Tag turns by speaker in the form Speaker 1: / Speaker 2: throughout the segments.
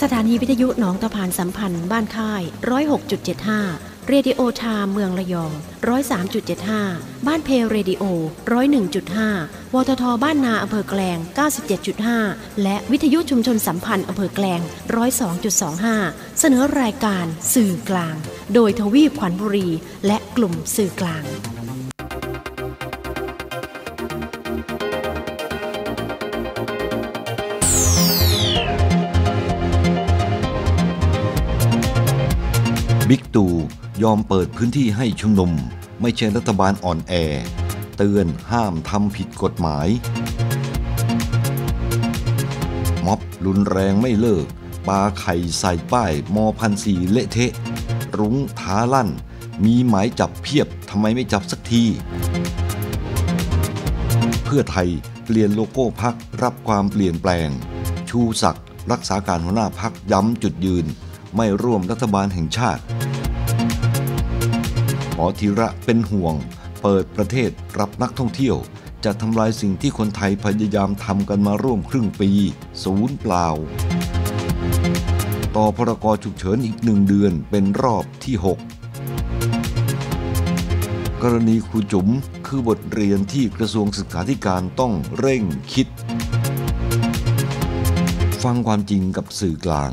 Speaker 1: สถานีวิทยุหนองตะพานสัมพันธ์บ้านค่ายร้อยหกจุดเจ็ดห้าเรดิโอทามเมืองระยองร้อยสามจุดเจ็ดห้าบ้านเพลเรดิโอร้อยหนึ่งจุดห้าวททบ้านนาอำเภอแกลง 97.5 และวิทยุชุมชนสัมพันธ์อำเภอแกลง 102.25 เสนอรายการสื่อกลาง โดยทวีปขวัญบุรี และกลุ่มสื่อกลาง
Speaker 2: ู่ยอมเปิดพื้นที่ให้ชุมนุม ไม่ใช่รัฐบาลอ่อนแอ เตือนห้ามทำผิดกฎหมาย ม็อบรุนแรงไม่เลิก ปาไข่ใส่ป้าย มอพันสีเละเทะ รุ้งท้าลั่น มีหมายจับเพียบทำไมไม่จับสักที เพื่อไทยเปลี่ยนโลโก้พักรับความเปลี่ยนแปลง ชูศักดิ์รักษาการหัวหน้าพักย้ำจุดยืน ไม่ร่วมรัฐบาลแห่งชาติอธีระเป็นห่วง เปิดประเทศรับนักท่องเที่ยวจะทำลายสิ่งที่คนไทยพยายามทำกันมาร่วมครึ่งปีศูนย์เปล่า ต่อพรกฉุกเฉินอีกหนึ่งเดือนเป็นรอบที่
Speaker 1: 6
Speaker 2: กรณีครูจุ๋มคือบทเรียนที่กระทรวงศึกษาธิการต้องเร่งคิด ฟังความจริงกับสื่อกลาง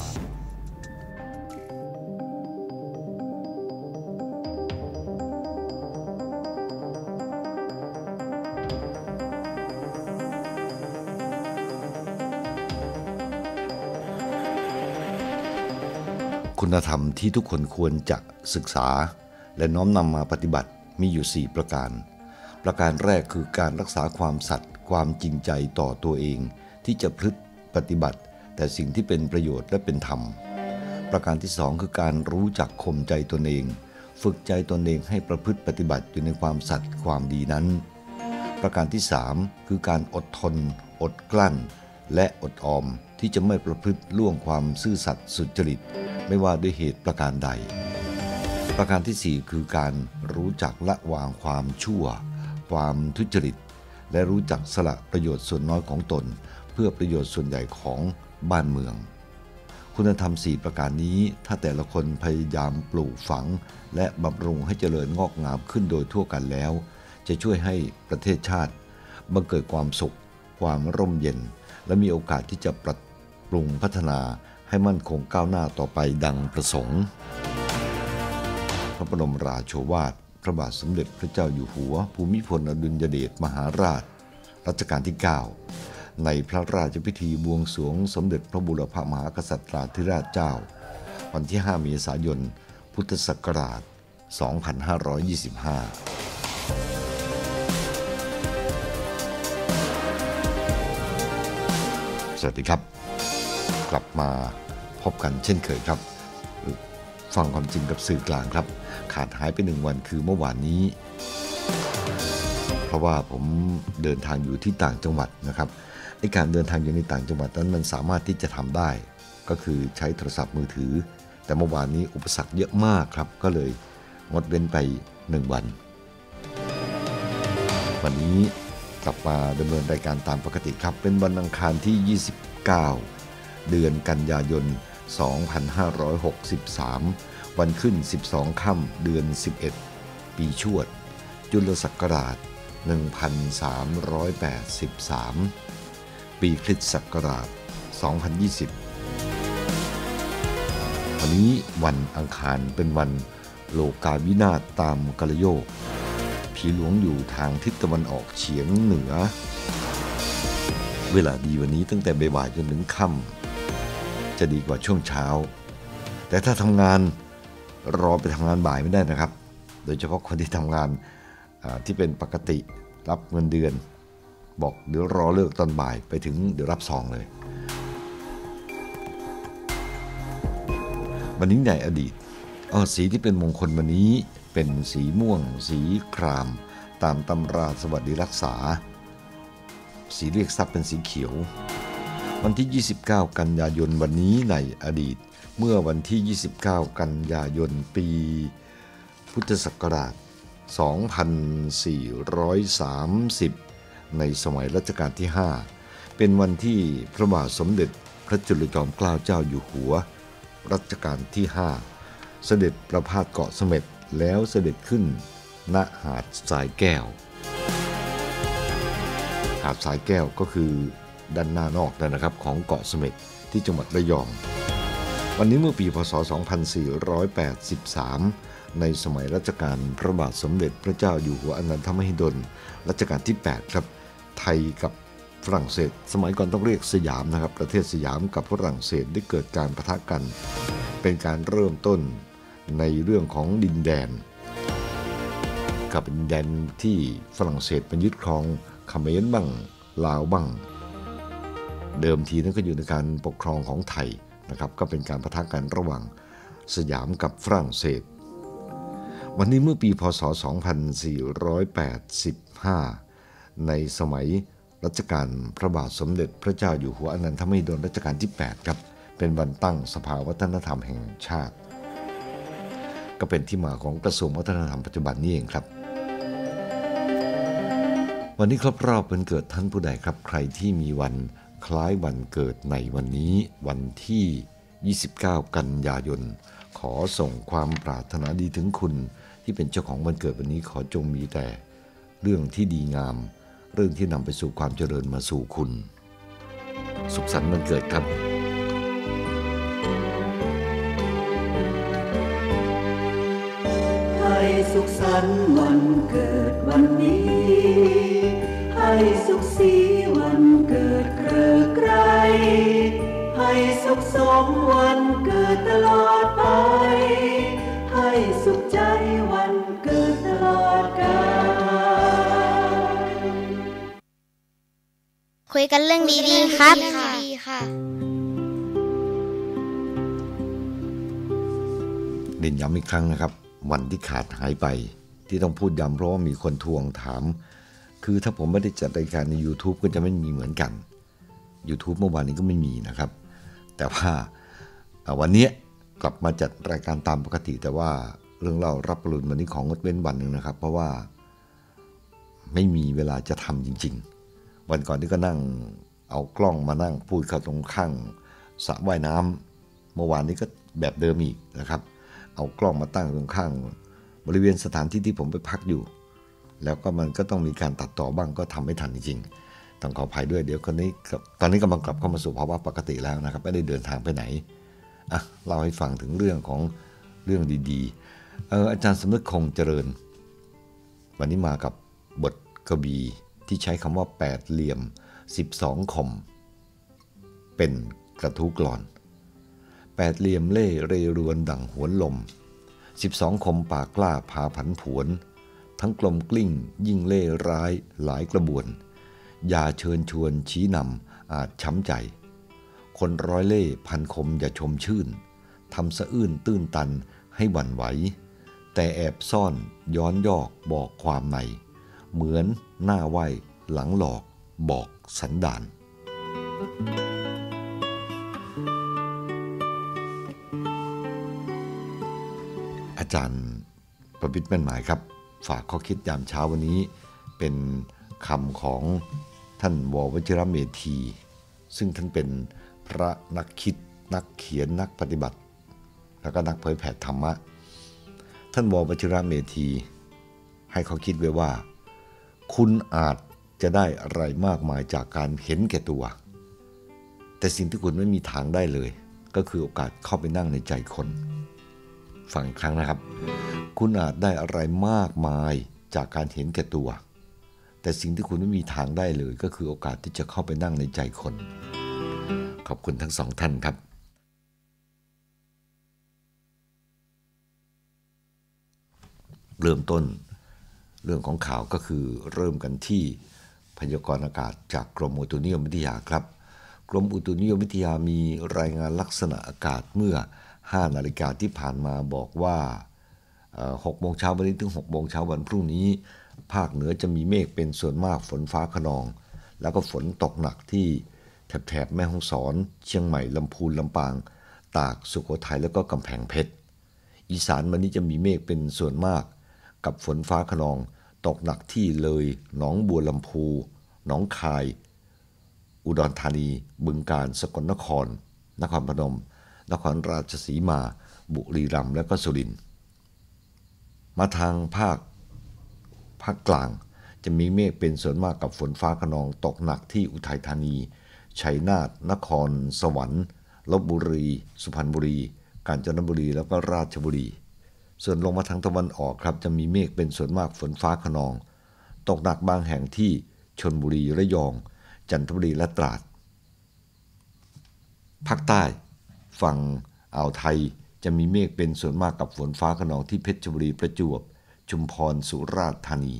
Speaker 2: ณธรรมที่ทุกคนควรจะศึกษา และน้อมนำมาปฏิบัติมีอยู่ 4 ประการ ประการแรกคือการรักษาความสัตย์ความจริงใจต่อตัวเอง ที่จะพฤติปฏิบัติ แต่สิ่งที่เป็นประโยชน์และเป็นธรรมประการที่ 2 คือการรู้จักข่มใจตนเอง ฝึกใจตนเองให้ประพฤติปฏิบัติอยู่ในความสัตย์ความดีนั้น ประการที่ 3 คือการอดทน อดกลั้นและอดออมที่จะไม่ประพฤติล่วงความซื่อสัตย์สุจริตไม่ว่าด้วยเหตุประการใด ประการที่ 4 คือการรู้จักละวางความชั่ว ความทุจริต และรู้จักสละประโยชน์ส่วนน้อยของตน เพื่อประโยชน์ส่วนใหญ่ของบ้านเมือง คุณธรรม 4 ประการนี้ ถ้าแต่ละคนพยายามปลูกฝัง และบำรุงให้เจริญงอกงามขึ้นโดยทั่วกันแล้ว จะช่วยให้ประเทศชาติบังเกิดความสุข ความร่มเย็น และมีโอกาสที่จะประปรุงพัฒนาให้มั่นคงก้าวหน้าต่อไปดังประสงค์ พระบรมราโชวาทพระบาทสมเด็จพระเจ้าอยู่หัวภูมิพลอดุลยเดชมหาราชรัชกาลที่ 9 ในพระราชพิธีบวงสรวงสมเด็จพระบุรพมหากษัตริย์ธิราชเจ้า วันที่5เมษายน พุทธศักราช 2525 สวัสดีครับกลับมาพบกันเช่นเคยครับฟังความจริงกับสื่อกลางครับ ขาดหายไปหนึ่งวันคือเมื่อวานนี้ เพราะว่าผมเดินทางอยู่ที่ต่างจังหวัดนะครับไอการเดินทางอยู่ในต่างจังหวัดนั้นมันสามารถที่จะทำได้ ก็คือใช้โทรศัพท์มือถือ แต่เมื่อวานนี้ อุปสรรคเยอะมากครับ ก็เลยงดเว้นไป 1 วัน วันนี้กลับมาดำเนินรายการตามปกติครับ เป็นวันอังคารที่ 29เดือนกันยายน 2563 วันขึ้น 12 ค่ำ เดือน 11 ปีชวด จุลศักราช 1383 ปีคริสตศักราช 2020 วันนี้วันอังคารเป็นวันโลกาวินาศตามกระโยกผีหลวงอยู่ทางทิศตะวันออกเฉียงเหนือ เวลาดีวันนี้ตั้งแต่บ่ายจนถึงค่ำจะดีกว่าช่วงเช้า แต่ถ้าทำงานรอไปทำงานบ่ายไม่ได้นะครับ โดยเฉพาะคนที่ทำงานที่เป็นปกติรับเงินเดือน บอกเดี๋ยวรอเลิกตอนบ่ายไปถึงเดี๋ยวรับซองเลยวันนี้ใหญ่อดีตออสีที่เป็นมงคลวันนี้เป็นสีม่วง สีคราม ตามตำราสวัสดิรักษา สีเรียกทรัพย์เป็นสีเขียววันที่ 29 กันยายน วันนี้ในอดีต เมื่อวันที่ 29 กันยายน ปี พุทธศักราช 2430 ในสมัยรัชกาลที่ 5 เป็นวันที่พระบาทสมเด็จพระจุลจอมเกล้าเจ้าอยู่หัว รัชกาลที่ 5 เสด็จประพาสเกาะเสม็ดแล้วเสด็จขึ้นณหาดสายแก้ว หาดสายแก้วก็คือด้านหน้านอกนะครับของเกาะสม็ดที่จังหวัดระยอง วันนี้เมื่อปีพศ2483 ในสมัยรัชกาลพระบาทสมเด็จพระเจ้าอยู่หัวอนันทมหิดล รัชกาลที่ 8 ครับไทยกับฝรั่งเศส สมัยก่อนต้องเรียกสยามนะครับ ประเทศสยามกับฝรั่งเศสได้เกิดการประทะกัน เป็นการเริ่มต้นในเรื่องของดินแดน กับดินแดนที่ฝรั่งเศสเป็นยึดครองเขมรบ้างลาวบ้างเดิมทีนั้นก็อยู่ในการปกครองของไทยนะครับก็เป็นการประทะกันระหว่างสยามกับฝรั่งเศสวันนี้เมื่อปีพศ 2485 ในสมัยรัชกาลพระบาทสมเด็จพระเจ้าอยู่หัวอนันทมหิดลรัชกาลที่ 8 ครับเป็นวันตั้งสภาวัฒนธรรมแห่งชาติ ก็เป็นที่มาของกระทรวงวัฒนธรรมปัจจุบันนี้เองครับ วันนี้ครบรอบวันเกิดท่านผู้ใดครับใครที่มีวันคล้ายวันเกิดในวันนี้ วันที่ 29 กันยายนขอส่งความปรารถนาดีถึงคุณที่เป็นเจ้าของวันเกิดวันนี้ขอจงมีแต่ เรื่องที่ดีงาม เรื่องที่นำไปสู่ความเจริญมาสู่คุณ สุขสันต์วันเกิดครับ
Speaker 1: ให้สุขสันต์วันเกิดวันนี้ ให้สุขสีวันเกิดให้สุขสมวันเกิดตลอดไป ให้สุขใจวันเกิดตลอดกาลคุยกันเรื่องดีๆ ครับดค่ะน
Speaker 2: ย้ำอีกครั้งนะครับ วันที่ขาดหายไป ที่ต้องพูดย้ำเพราะว่ามีคนทวงถาม คือถ้าผมไม่ได้จัดรายการใน YouTube ก็จะไม่มีเหมือนกัน YouTube เมื่อวานนี้ก็ไม่มีนะครับแต่ว่าวันนี้กลับมาจัดรายการตามปกติ แต่ว่าเรื่องเล่ารับปรุนวันนี้ของงดเว้นวันหนึ่งนะครับ เพราะว่าไม่มีเวลาจะทำจริง ๆ วันก่อนที่ก็นั่งเอากล้องมานั่ง พูดเข้าตรงข้างสระว่ายน้ำเมื่อวานนี้ก็แบบเดิมอีกนะครับ เอากล้องมาตั้งตรงข้าง บริเวณสถานที่ที่ผมไปพักอยู่ แล้วก็มันก็ต้องมีการตัดต่อบ้างก็ทำไม่ทันจริงต้องขออภัยด้วย เดี๋ยวคนนี้ตอนนี้กำลังกลับเข้ามาสู่ภาวะปกติแล้วนะครับ ไม่ได้เดินทางไปไหนอ่ะเล่าให้ฟังถึงเรื่องของเรื่องดี ๆเอออาจารย์สมนึกคงเจริญ วันนี้มากับบทกบีที่ใช้คำว่าแปดเหลี่ยม 12คมเป็นกระทู้กลอนแปดเหลี่ยมเล่เรรวนดั่งหวนลม 12คมปากกล้าพาผันผวน ทั้งกลมกลิ้ง ยิ่งเล่ร้ายหลายกระบวนอย่าเชิญชวนชี้นำอาจช้ำใจ คนร้อยเล่พันคม อย่าชมชื่นทำสะอื้นตื้นตันให้หวั่นไหว แต่แอบซ่อนย้อนยอกบอกความในเหมือนหน้าไหวหลังหลอกบอกสันดาน อาจารย์ประพิษแม่นหมายครับ ฝากข้อคิดยามเช้าวันนี้เป็นคำของท่านววชิระเมธีซึ่งท่านเป็นพระนักคิดนักเขียนนักปฏิบัติ แล้วก็นักเผยแผ่ธรรมะท่านววชิระเมธีให้เขาคิดไว้ว่า คุณอาจจะได้อะไรมากมายจากการเห็นแก่ตัว แต่สิ่งที่คุณไม่มีทางได้เลย ก็คือโอกาสเข้าไปนั่งในใจคนฟังอีกครั้งนะครับ คุณอาจได้อะไรมากมายจากการเห็นแก่ตัวแต่สิ่งที่คุณไม่มีทางได้เลย ก็คือโอกาสที่จะเข้าไปนั่งในใจคน ขอบคุณทั้งสองท่านครับ เริ่มต้นเรื่องของข่าวก็คือเริ่มกันที่พยากรณ์อากาศจากกรมอุตุนิยมวิทยาครับ กรมอุตุนิยมวิทยามีรายงานลักษณะอากาศเมื่อ 5 นาฬิกาที่ผ่านมาบอกว่า6โมงเช้าวันนี้ถึง6โมงเช้าวันพรุ่งนี้ภาคเหนือจะมีเมฆเป็นส่วนมากฝนฟ้าขนอง แล้วก็ฝนตกหนักที่แถบแถบแม่ฮ่องสอน เชียงใหม่ลำพูนลำปาง ตากสุโขทัยแล้วก็กำแพงเพชรอีสานวันนี้จะมีเมฆเป็นส่วนมาก กับฝนฟ้าขนอง ตกหนักที่เลยหนองบัวลำพูหนองคาย อุดรธานีบึงกาฬสกลนคร นครพนม นครราชสีมา บุรีรัมย์และก็สุรินทร์มาทางภาคภาคกลางจะมีเมฆเป็นส่วนมากกับฝนฟ้าขนอง ตกหนักที่อุทัยธานี ชัยนาท นครสวรรค์ลบบุรี สุพรรณบุรี กาญจนบุรี แล้วก็ราชบุรี ส่วนลงมาทางตะวันออกครับจะมีเมฆเป็นส่วนมากฝนฟ้าขนอง ตกหนักบางแห่งที่ชนบุรี ระยอง จันทบุรี และตราด ภาคใต้ ฝั่งอ่าวไทย จะมีเมฆเป็นส่วนมากกับฝนฟ้าขนองที่เพชรบุรี ประจวบชุมพรสุราษฎร์ธานี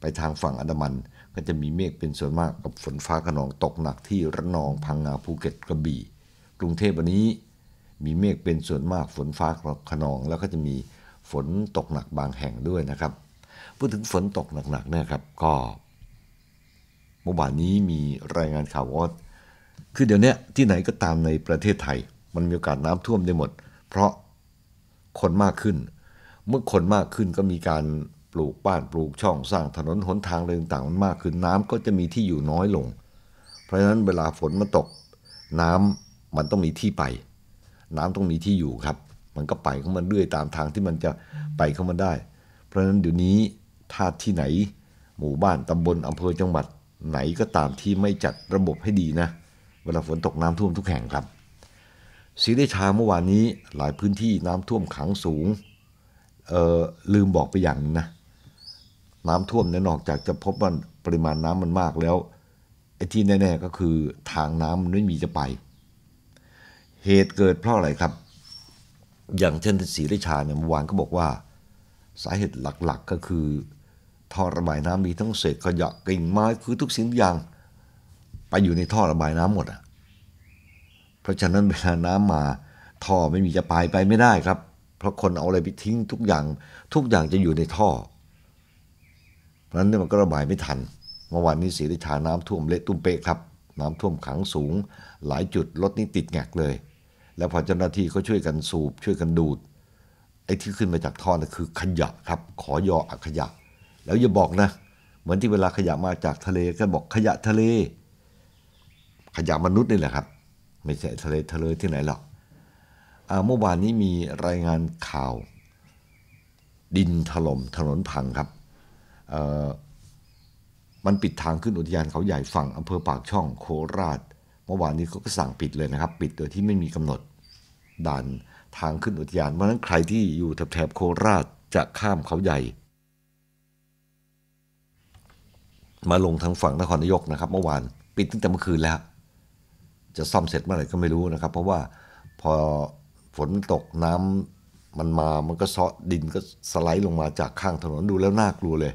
Speaker 2: ไปทางฝั่งอันดามัน ก็จะมีเมฆเป็นส่วนมากกับฝนฟ้าขนองตกหนักที่ระนองพังงาภูเก็ตกระบี่กรุงเทพวันนี้มีเมฆเป็นส่วนมากฝนฟ้าขนอง แล้วก็จะมีฝนตกหนักบางแห่งด้วยนะครับ พูดถึงฝนตกหนักๆเนี่ยครับก็เมื่อวานนี้มีรายงานข่าวว่าคือเดี๋ยวนี้ที่ไหนก็ตามในประเทศไทย มันมีโอกาสน้ำท่วมได้หมด เพราะคนมากขึ้นเมื่อคนมากขึ้นก็มีการปลูกบ้านปลูกช่องสร้างถนนหนทางอะไรต่างๆมันมากขึ้น น้ำก็จะมีที่อยู่น้อยลง เพราะฉะนั้นเวลาฝนมาตก น้ำมันต้องมีที่ไป น้ำต้องมีที่อยู่ครับ มันก็ไปของมันเรื่อยตามทางที่มันจะไปข้ามาได้ เพราะฉะนั้นเดี๋ยวนี้ถ้าที่ไหนหมู่บ้านตำบลอำเภอจังหวัด ไหนก็ตามที่ไม่จัดระบบให้ดีนะ เวลาฝนตกน้ำท่วมทุกแห่งครับสีได้ชาเมื่อวานนี้ หลายพื้นที่น้ำท่วมขังสูงลืมบอกไปอย่างนะน้ำท่วมเน่นอกจากจะพบว่าปริมาณน้ำมันมากแล้วไอ้ที่แน่ๆก็คือทางน้ำมันไม่มีจะไป เหตุเกิดเพราะอะไรครับ อย่างเช่นศรีราชาเนี่ยเมื่อวานก็บอกว่าสาเหตุหลักๆก็คือท่อระบายน้ำมีทั้งเศษขยะกิ่งไม้คือทุกสิ่งอย่างไปอยู่ในท่อระบายน้ำหมดอ่ะเพราะฉะนั้นเวลาน้ำมาท่อไม่มีจะไปไปไม่ได้ครับเพราะคนเอาอะไรไปทิ้งทุกอย่าง ทุกอย่างจะอยู่ในท่อ เพราะนั้นนี่มันก็ระบายไม่ทันเมื่อวานนี้สีริชาน้ำท่วมเละตุ้มเปะครับน้ำท่วมขังสูง หลายจุดรถนี่ติดแงกเลย แล้วพอเจ้าหน้าที่ก็ช่วยกันสูบช่วยกันดูดไอ้ที่ขึ้นมาจากท่อนะ่ะคือขยะครับ ขอยอขยะ แล้วอย่าบอกนะ เหมือนที่เวลาขยะมาจากทะเลก็บอกขยะทะเล ขยะมนุษย์นี่แหละครับไม่ใช่ทะเลทะเลที่ไหนหรอกเมื่อวานนี้มีรายงานข่าวดินถล่มถนนพังครับมันปิดทางขึ้นอุทยานเขาใหญ่ฝั่งอำเภอปากช่องโคราช เมื่อวานนี้เขาก็สั่งปิดเลยนะครับ ปิดโดยที่ไม่มีกำหนดด่านทางขึ้นอุทยานเพราะนั้นใครที่อยู่แถบโคราชจะข้ามเขาใหญ่ มาลงทางฝั่งนครนายกนะครับ เมื่อวานปิดตั้งแต่เมื่อคืนแล้ว จะซ่อมเสร็จเมื่อไหร่ก็ไม่รู้นะครับ เพราะว่าพอฝนตกน้ำมันมา มันก็ซาะดินก็สไลด์ลงมาจากข้างถนนดูแล้วน่ากลัวเลย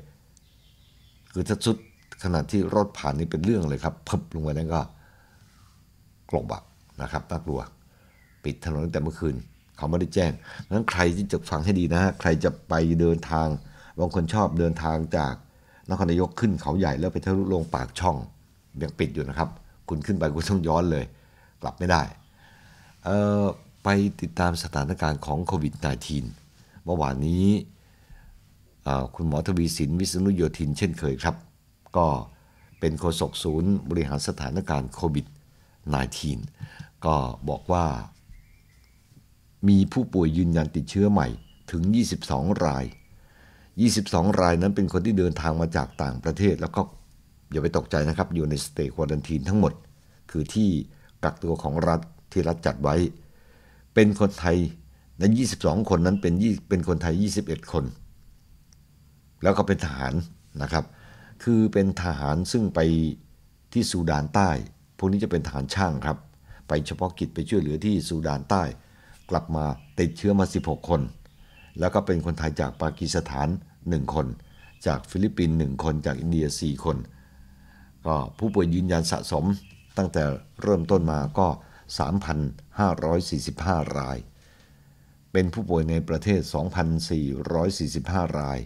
Speaker 2: คือถ้าสุดขณะที่รถผ่านนี่เป็นเรื่องเลยครับพับลงไปนั้นก็กลบอะนะครับน่ากลัวปิดถนนแต่เมื่อคืน เขาไม่ได้แจ้งนั้นใครที่จะฟังให้ดีนะฮะใครจะไปเดินทางบางคนชอบเดินทางจาก นครนายกขึ้นเขาใหญ่แล้วไปทะลุลงปากช่องยังปิดอยู่นะครับ คุณขึ้นไปคุณต้องย้อนเลยกลับไม่ได้ เออไปติดตามสถานการณ์ของโควิด -19 เมื่อวานนี้ คุณหมอทวีสินวิษณุโยธินเช่นเคยครับ ก็เป็นโฆษกศูนย์บริหารสถานการณ์โควิด -19 ก็บอกว่ามีผู้ป่วยยืนยันติดเชื้อใหม่ ถึง 22 ราย 22 รายนั้นเป็นคนที่เดินทางมาจากต่างประเทศ แล้วก็อย่าไปตกใจนะครับอยู่ในสเตควอนตันทีนทั้งหมด คือที่กักตัวของรัฐที่รัฐจัดไว้เป็นคนไทยใน22 คนนั้นเป็นเป็นคนไทย 21 คน แล้วก็เป็นทหารนะครับ คือเป็นทหารซึ่งไปที่ซูดานใต้ พวกนี้จะเป็นทหารช่างครับ ไปเฉพาะกิจไปช่วยเหลือที่ซูดานใต้กลับมาติดเชื้อมา 16 คน แล้วก็เป็นคนไทยจากปากีสถาน 1 คน จากฟิลิปปินส์1คนจากอินเดีย4คนก็ผู้ป่วยยืนยันสะสมตั้งแต่เริ่มต้นมาก็3,545 ราย เป็นผู้ป่วยในประเทศ 2,445 ราย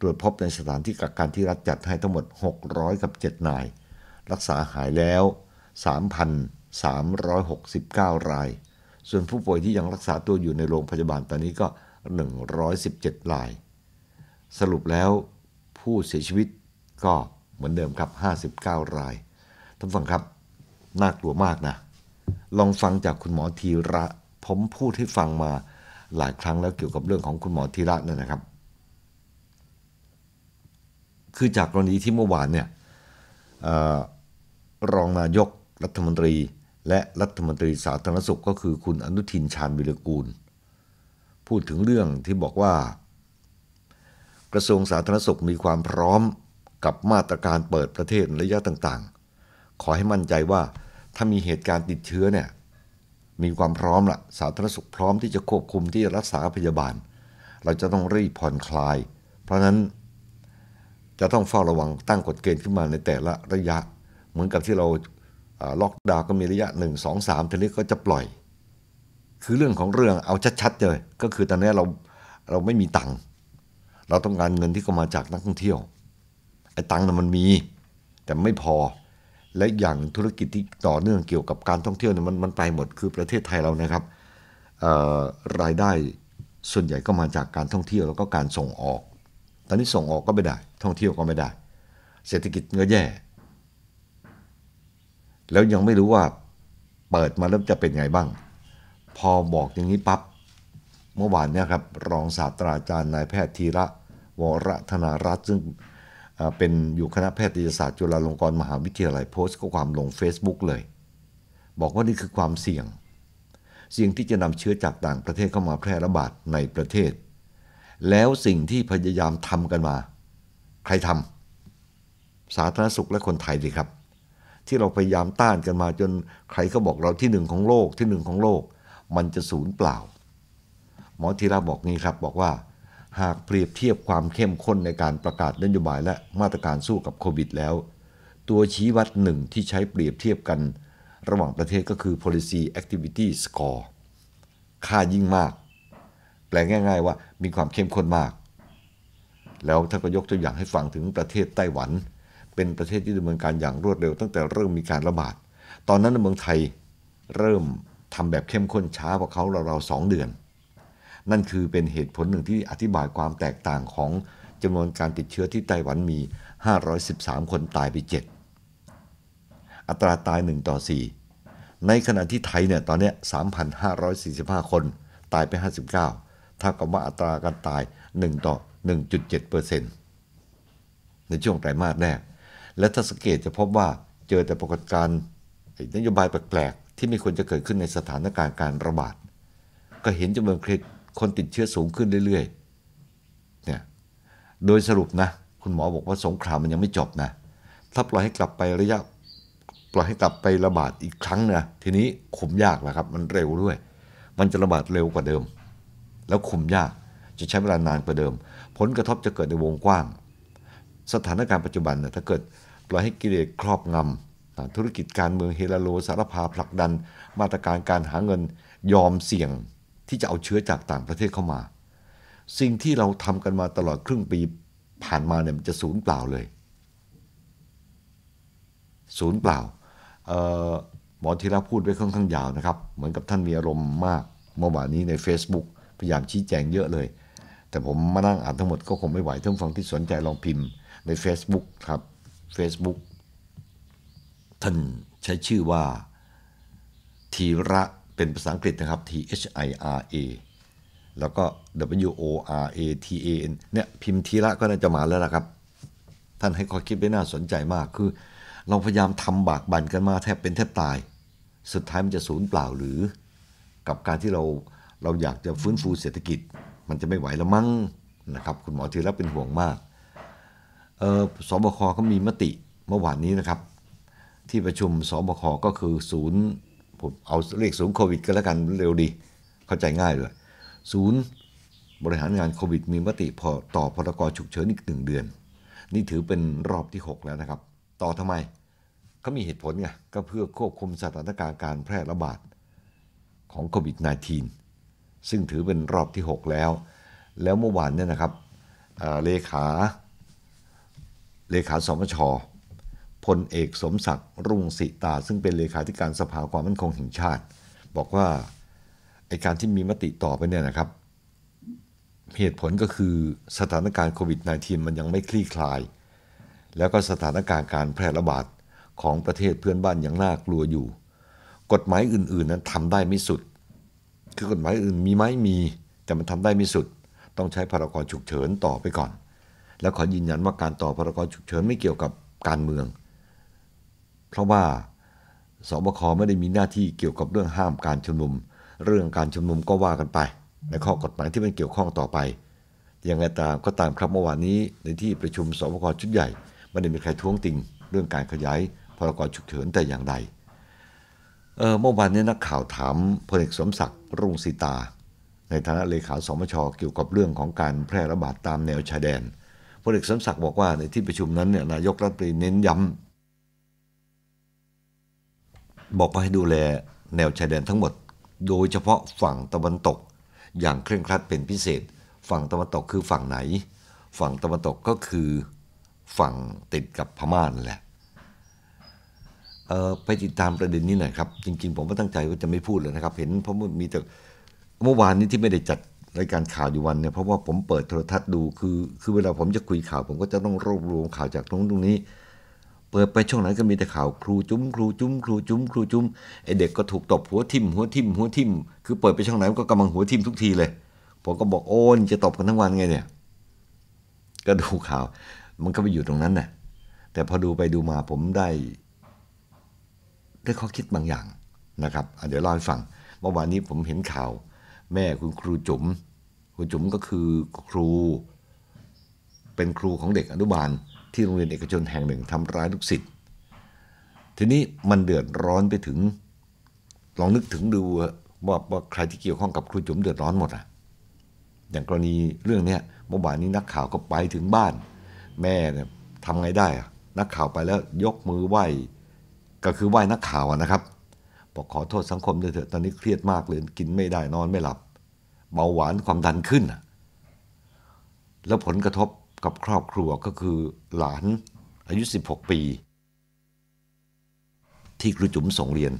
Speaker 2: ตรวจพบในสถานที่กักกันที่รัฐจัดให้ทั้งหมด600กับ7นาย รักษาหายแล้ว 3,369 ราย ส่วนผู้ป่วยที่ยังรักษาตัวอยู่ในโรงพยาบาลตอนนี้ก็ 117ราย สรุปแล้วผู้เสียชีวิตก็เหมือนเดิมครับ 59 รายท่านฟังครับ น่ากลัวมากนะลองฟังจากคุณหมอธีระผมพูดให้ฟังมาหลายครั้งแล้วเกี่ยวกับเรื่องของคุณหมอธีระเนี่ยนะครับ คือจากกรณีที่เมื่อวานเนี่ยรองนายกรัฐมนตรี และรัฐมนตรีสาธารณสุขก็คือ คุณอนุทินชาญวิรกูล พูดถึงเรื่องที่บอกว่ากระทรวงสาธารณสุขมีความพร้อมกับมาตรการเปิดประเทศระยะต่างๆ ขอให้มั่นใจว่าถ้ามีเหตุการณ์ติดเชื้อเนี่ยมีความพร้อมละสาธารณสุขพร้อมที่จะควบคุมที่จะรักษาพยาบาล เราจะต้องรีบผ่อนคลาย เพราะนั้นจะต้องเฝ้าระวังตั้งกฎเกณฑ์ขึ้นมาในแต่ละระยะ เหมือนกับที่เราล็อกดาวน์ก็มีระยะ1 2 3ทีนี้ก็จะปล่อย คือเรื่องของเรื่องเอาชัดๆเลย ก็คือตอนนี้เราเราไม่มีตังค์เราต้องการเงินที่ก็มาจากนักท่องเที่ยวไอ้ตังค์น่ะมันมี แต่ไม่พอและอย่างธุรกิจที่ต่อเนื่องเกี่ยวกับการท่องเที่ยวเนี่ยมันมันไปหมดคือประเทศไทยเรานะครับรายได้ส่วนใหญ่ก็มาจากการท่องเที่ยวแล้วก็การส่งออก ตอนนี้ส่งออกก็ไม่ได้ ท่องเที่ยวก็ไม่ได้ เศรษฐกิจก็แย่ แล้วยังไม่รู้ว่าเปิดมาแล้วจะเป็นไงบ้าง พอบอกอย่างนี้ปับ๊บเมื่อวานเนี่ยครับรองศาสตราจารย์นายแพทย์ธีระวรธนารัตน์ซึ่งเป็นอยู่คณะแพทยศาสตร์จุฬาลงกรณ์มหาวิทยาลัยโพสต์ข้อความลง Facebook เลย บอกว่านี่คือความเสี่ยง เสี่ยงที่จะนำเชื้อจากต่างประเทศเข้ามาแพร่ระบาดในประเทศ แล้วสิ่งที่พยายามทำกันมา ใครทำสาธารณสุขและคนไทยดีครับ ที่เราพยายามต้านกันมาจนใครก็บอกเราที่หนึ่งของโลกที่หนึ่งของโลก มันจะสูญเปล่า หมอธีระบอกงี้ครับบอกว่าหากเปรียบเทียบความเข้มข้นในการประกาศนโยบายและมาตรการสู้กับโควิดแล้ว ตัวชี้วัดหนึ่งที่ใช้เปรียบเทียบกันระหว่างประเทศก็คือ policy activity score ค่ายิ่งมาก แปลง่ายๆว่ามีความเข้มข้นมาก แล้วท่านก็ยกตัวอย่างให้ฟังถึงประเทศไต้หวัน เป็นประเทศที่ดำเนินการอย่างรวดเร็วตั้งแต่เริ่มมีการระบาด ตอนนั้นในเมืองไทยเริ่มทำแบบเข้มข้นช้ากว่าเขาเราๆสองเดือนนั่นคือเป็นเหตุผลหนึ่งที่อธิบายความแตกต่างของจำนวนการติดเชื้อที่ไต้หวันมี 513 คนตายไป 7 อัตราตาย 1 ต่อ 4 ในขณะที่ไทยเนี่ยตอนนี้3,545 คนตายไป 59 ถ้ากับว่าอัตราการตาย 1 ต่อ 1.7%ในช่วงไตรมาสแรก และถ้าสังเกตจะพบว่าเจอแต่ปรากฏการณ์นโยบายแปลกๆที่ไม่ควรจะเกิดขึ้นในสถานการณ์การระบาด ก็เห็นจำนวนคนติดเชื้อสูงขึ้นเรื่อยๆ เนี่ย โดยสรุปนะ คุณหมอบอกว่าสงครามมันยังไม่จบนะถ้าปล่อยให้กลับไประยะ ปล่อยให้กลับไประบาดอีกครั้งนะทีนี้ขุมยากและครับ มันเร็วด้วย มันจะระบาดเร็วกว่าเดิม แล้วขุมยาก จะใช้เวลานานกว่าเดิม ผลกระทบจะเกิดในวงกว้าง สถานการณ์ปัจจุบันนะถ้าเกิด ปล่อยให้กิเลสครอบงำธุรกิจการเมืองเฮลาโลสารพาผลักดัน มาตรการการหาเงินยอมเสี่ยงที่จะเอาเชื้อจากต่างประเทศเข้ามา สิ่งที่เราทำกันมาตลอดครึ่งปีผ่านมาเนี่ยมันจะศูนย์เปล่าเลยศูนย์เปล่า หมอธีระพูดไว้ค่อนข้างยาวนะครับ เหมือนกับท่านมีอารมณ์มาก เมื่อวานนี้ใน Facebook พยายามชี้แจงเยอะเลย แต่ผมมานั่งอ่านทั้งหมดก็คงไม่ไหวท่านฟังที่สนใจลองพิมพ์ใน Facebook ครับ Facebook ท่านใช้ชื่อว่าธีระเป็นภาษาอังกฤษนะครับ T H I R A แล้วก็ W O R A T A N เนี่ยพิมพ์ทีละก็น่าจะมาแล้วล่ะครับ ท่านให้ข้อคิดไว้น่าสนใจมากคือเราพยายามทำบากบั่นกันมาแทบเป็นแทบตาย สุดท้ายมันจะสูญเปล่าหรือกับการที่เราเราอยากจะฟื้นฟูเศรษฐกิจ มันจะไม่ไหวละมั้งนะครับคุณหมอทีละเป็นห่วงมากสบคเขามีมติเมื่อวานนี้นะครับ ที่ประชุมสบคก็คือศูนย์ผมเอาเลขศูนย์โควิดก็แล้วกันเร็วดีเข้าใจง่ายเลยศูนย์บริหารงานโควิดมีมติพอต่อพรกฉุกเฉินอีกหนึ่งเดือน นี่ถือเป็นรอบที่ 6 แล้วนะครับ ต่อทำไมเขามีเหตุผลไงก็เพื่อควบคุมสถานการณ์การแพร่ระบาดของโควิด -19 ซึ่งถือเป็นรอบที่ 6 แล้ว แล้วเมื่อวานเนี่ยนะครับเลขาเลขาสมชพลเอกสมศักดิ์รุ่งสิตา ซึ่งเป็นเลขาธิการสภาความมั่นคงแห่งชาติ บอกว่า ไอการที่มีมติต่อไปเนี่ยนะครับ เหตุผลก็คือสถานการณ์โควิด -19 มันยังไม่คลี่คลาย แล้วก็สถานการณ์การแพร่ระบาดของประเทศเพื่อนบ้านยังน่ากลัวอยู่ กฎหมายอื่น ๆนั้นทำได้ไม่สุด คือกฎหมายอื่นมีไหมมี แต่มันทำได้ไม่สุด ต้องใช้พรกฉุกเฉินต่อไปก่อน แล้วขอยืนยันว่าการต่อพรกฉุกเฉินไม่เกี่ยวกับการเมืองเพราะว่าสบคไม่ได้มีหน้าที่เกี่ยวกับเรื่องห้ามการชุมนุม เรื่องการชุมนุมก็ว่ากันไป ในข้อกฎหมายที่มันเกี่ยวข้องต่อไปอย่างไรตามก็ตามครับเมื่อวานนี้ในที่ประชุมสบคชุดใหญ่ไม่ได้มีใครท้วงติงเรื่องการขยายพรกฉุกเฉินแต่อย่างใดเมื่อวานนี้นักข่าวถามพลเอกสมศักดิ์รุ่งสีตา ในฐานะเลขาสมชเกี่ยวกับเรื่องของการแพร่ระบาดตามแนวชายแดนพลเอกสมศักดิ์บอกว่าในที่ประชุมนั้นเนี่ยนายกรัฐมนตรีเน้นย้ำบอกว่าให้ดูแลแนวชายแดนทั้งหมด โดยเฉพาะฝั่งตะวันตกอย่างเคร่งครัดเป็นพิเศษ ฝั่งตะวันตกคือฝั่งไหน ฝั่งตะวันตกก็คือฝั่งติดกับพม่านแหละไปติดตามประเด็นนี้หน่อยครับ จริง ๆ ผมก็ตั้งใจว่าจะไม่พูดเลยนะครับ เห็นเพราะมีแต่เมื่อวานนี้ที่ไม่ได้จัดรายการข่าวอยู่วันเนี่ย เพราะว่าผมเปิดโทรทัศน์ดู คือ คือเวลาผมจะคุยข่าวผมก็จะต้องรวบรวม ข่าวจากตรงตรงนี้เปิดไปช่องไหนก็มีแต่ข่าวครูจุ้มครูจุ้มครูจุ้มครูจุ้มไอเด็กก็ถูกตบหัวทิ่มหัวทิ่มหัวทิ่มคือเปิดไปช่องไหนก็กำลังหัวทิ่มทุกทีเลย ผมก็บอกโอ้นจะตบกันทั้งวันไงเนี่ยก็ดูข่าว มันก็ไปอยู่ตรงนั้นน่ะแต่พอดูไปดูมาผมได้ ได้ข้อคิดบางอย่างนะครับเดี๋ยวรอให้ฟังเมื่อวานนี้ผมเห็นข่าว แม่คุณครูจุ๋มคุณจุ๋มก็คือครู เป็นครูของเด็กอนุบาลที่โรงเรียนเอกชนแห่งหนึ่งทำร้ายลูกศิษย์ ทีนี้มันเดือดร้อนไปถึง ลองนึกถึงดูว่าว่าใครที่เกี่ยวข้องกับครูจุ๋มเดือดร้อนหมดอ่ะ อย่างกรณีเรื่องเนี้ยเมื่อวานนี้นักข่าวก็ไปถึงบ้าน แม่เนี่ยทำไงได้อะนักข่าวไปแล้ว ยกมือไหว้ก็คือไหว้นักข่าวนะครับ บอกขอโทษสังคมยเถอะ ตอนนี้เครียดมากเลยกินไม่ได้ นอนไม่หลับเบาหวานความดันขึ้นแล้วผลกระทบกับครอบครัวก็คือหลานอายุ 16 ปี ที่ครูจุ๋มส่งเรียน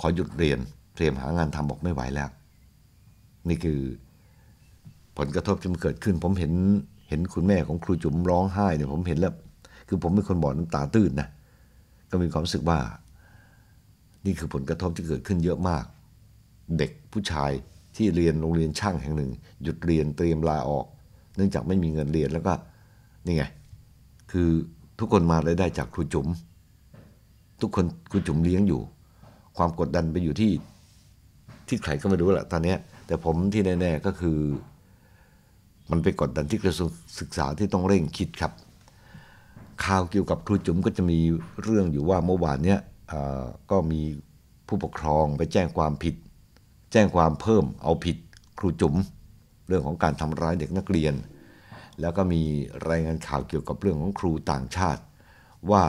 Speaker 2: ขอหยุดเรียนเตรียมหางานทำบอกไม่ไหวแล้ว นี่คือผลกระทบที่มันเกิดขึ้น ผมเห็นเห็นคุณแม่ของครูจุ๋มร้องไห้เนี่ยผมเห็นแล้วคือผมเป็นคนบ่ดน้ำตาตื้นนะก็มีความรู้สึกว่า นี่คือผลกระทบที่เกิดขึ้นเยอะมาก เด็กผู้ชายที่เรียนโรงเรียนช่างแห่งหนึ่ง หยุดเรียนเตรียมลาออก เนื่องจากไม่มีเงินเรียนแล้วก็นี่ไง คือทุกคนมารายได้จากครูจุ๋มทุกคนครูจุ๋มเลี้ยงอยู่ ความกดดันไปอยู่ที่ที่ใครก็ไม่รู้แหละตอนนี้แต่ผมที่แน่ ๆ ก็คือมันไปกดดันที่กระทรวงศึกษาที่ต้องเร่งคิดครับ ข่าวเกี่ยวกับครูจุ๋มก็จะมีเรื่องอยู่ว่าเมื่อวานเนี้ยก็มีผู้ปกครองไปแจ้งความผิด แจ้งความเพิ่มเอาผิดครูจุ๋มเรื่องของการทำร้ายเด็กนักเรียนแล้วก็มีรายงานข่าวเกี่ยวกับเรื่องของครูต่างชาติ ว่า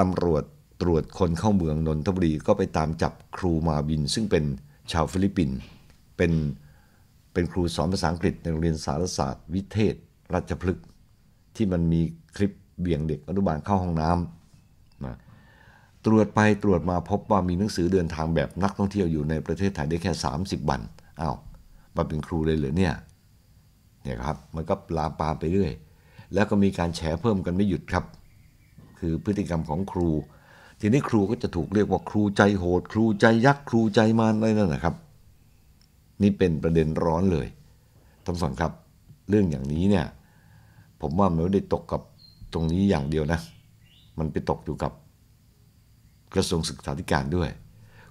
Speaker 2: ตำรวจตรวจคนเข้าเมืองนนทบุรีก็ไปตามจับครูมาบิน ซึ่งเป็นชาวฟิลิปปินส์เป็นเป็นครูสอนภาษาอังกฤษในโรงเรียนสารศาสตร์วิเทศราชพฤกษ์ที่มันมีคลิปเบี่ยงเด็กอนุบาลเข้าห้องน้ำนะตรวจไปตรวจมาพบว่ามีหนังสือเดินทางแบบนักท่องเที่ยวอยู่ในประเทศไทยได้แค่ 30วันอา้าวมาเป็นครูเลยเหรอเนี่ยเนี่ยครับมันก็ลามปามไปเรื่อยแล้วก็มีการแฉเพิ่มกันไม่หยุดครับ คือพฤติกรรมของครู ทีนี้ครูก็จะถูกเรียกว่าครูใจโหดครูใจยักษ์ครูใจมารอะไรนั่นนะครับ นี่เป็นประเด็นร้อนเลยท่านสังครับเรื่องอย่างนี้เนี่ยผมว่ามันไม่ได้ตกกับตรงนี้อย่างเดียวนะ มันไปตกอยู่กับกระทรวงศึกษาธิการด้วย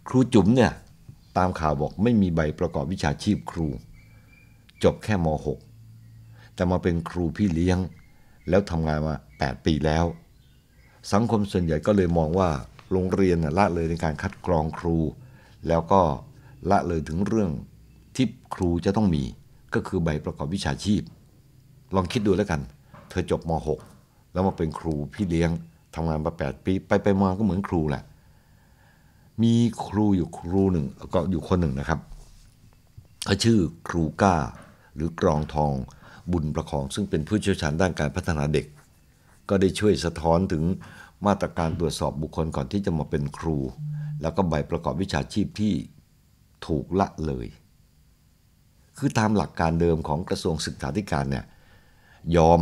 Speaker 2: ครูจุ๋มเนี่ยตามข่าวบอกไม่มีใบประกอบวิชาชีพครู จบแค่ม .6 จต่มาเป็นครูพี่เลี้ยง แล้วทำงานมา 8 ปีแล้ว สังคมส่วนใหญ่ก็เลยมองว่าโรงเรียนละเลยในการคัดกรองครู แล้วก็ละเลยถึงเรื่องที่ครูจะต้องมี ก็คือใบประกอบวิชาชีพ ลองคิดดูแล้วกัน เธอจบม .6 แล้วมาเป็นครูพี่เลี้ยงทำงานมา 8 ปี ไปไปมาก็เหมือนครูแหละ มีครูอยู่ครูหนึ่งก็อยู่คนหนึ่งนะครับเขาชื่อครูก้าหรือกรองทองบุญประคองซึ่งเป็นผู้เชี่ยวชาญด้านการพัฒนาเด็ก ก็ได้ช่วยสะท้อนถึงมาตรการตรวจสอบบุคคล ก่อนที่จะมาเป็นครู แล้วก็ใบประกอบวิชาชีพที่ถูกละเลย คือตามหลักการเดิมของกระทรวงศึกษาธิการเนี่ยยอม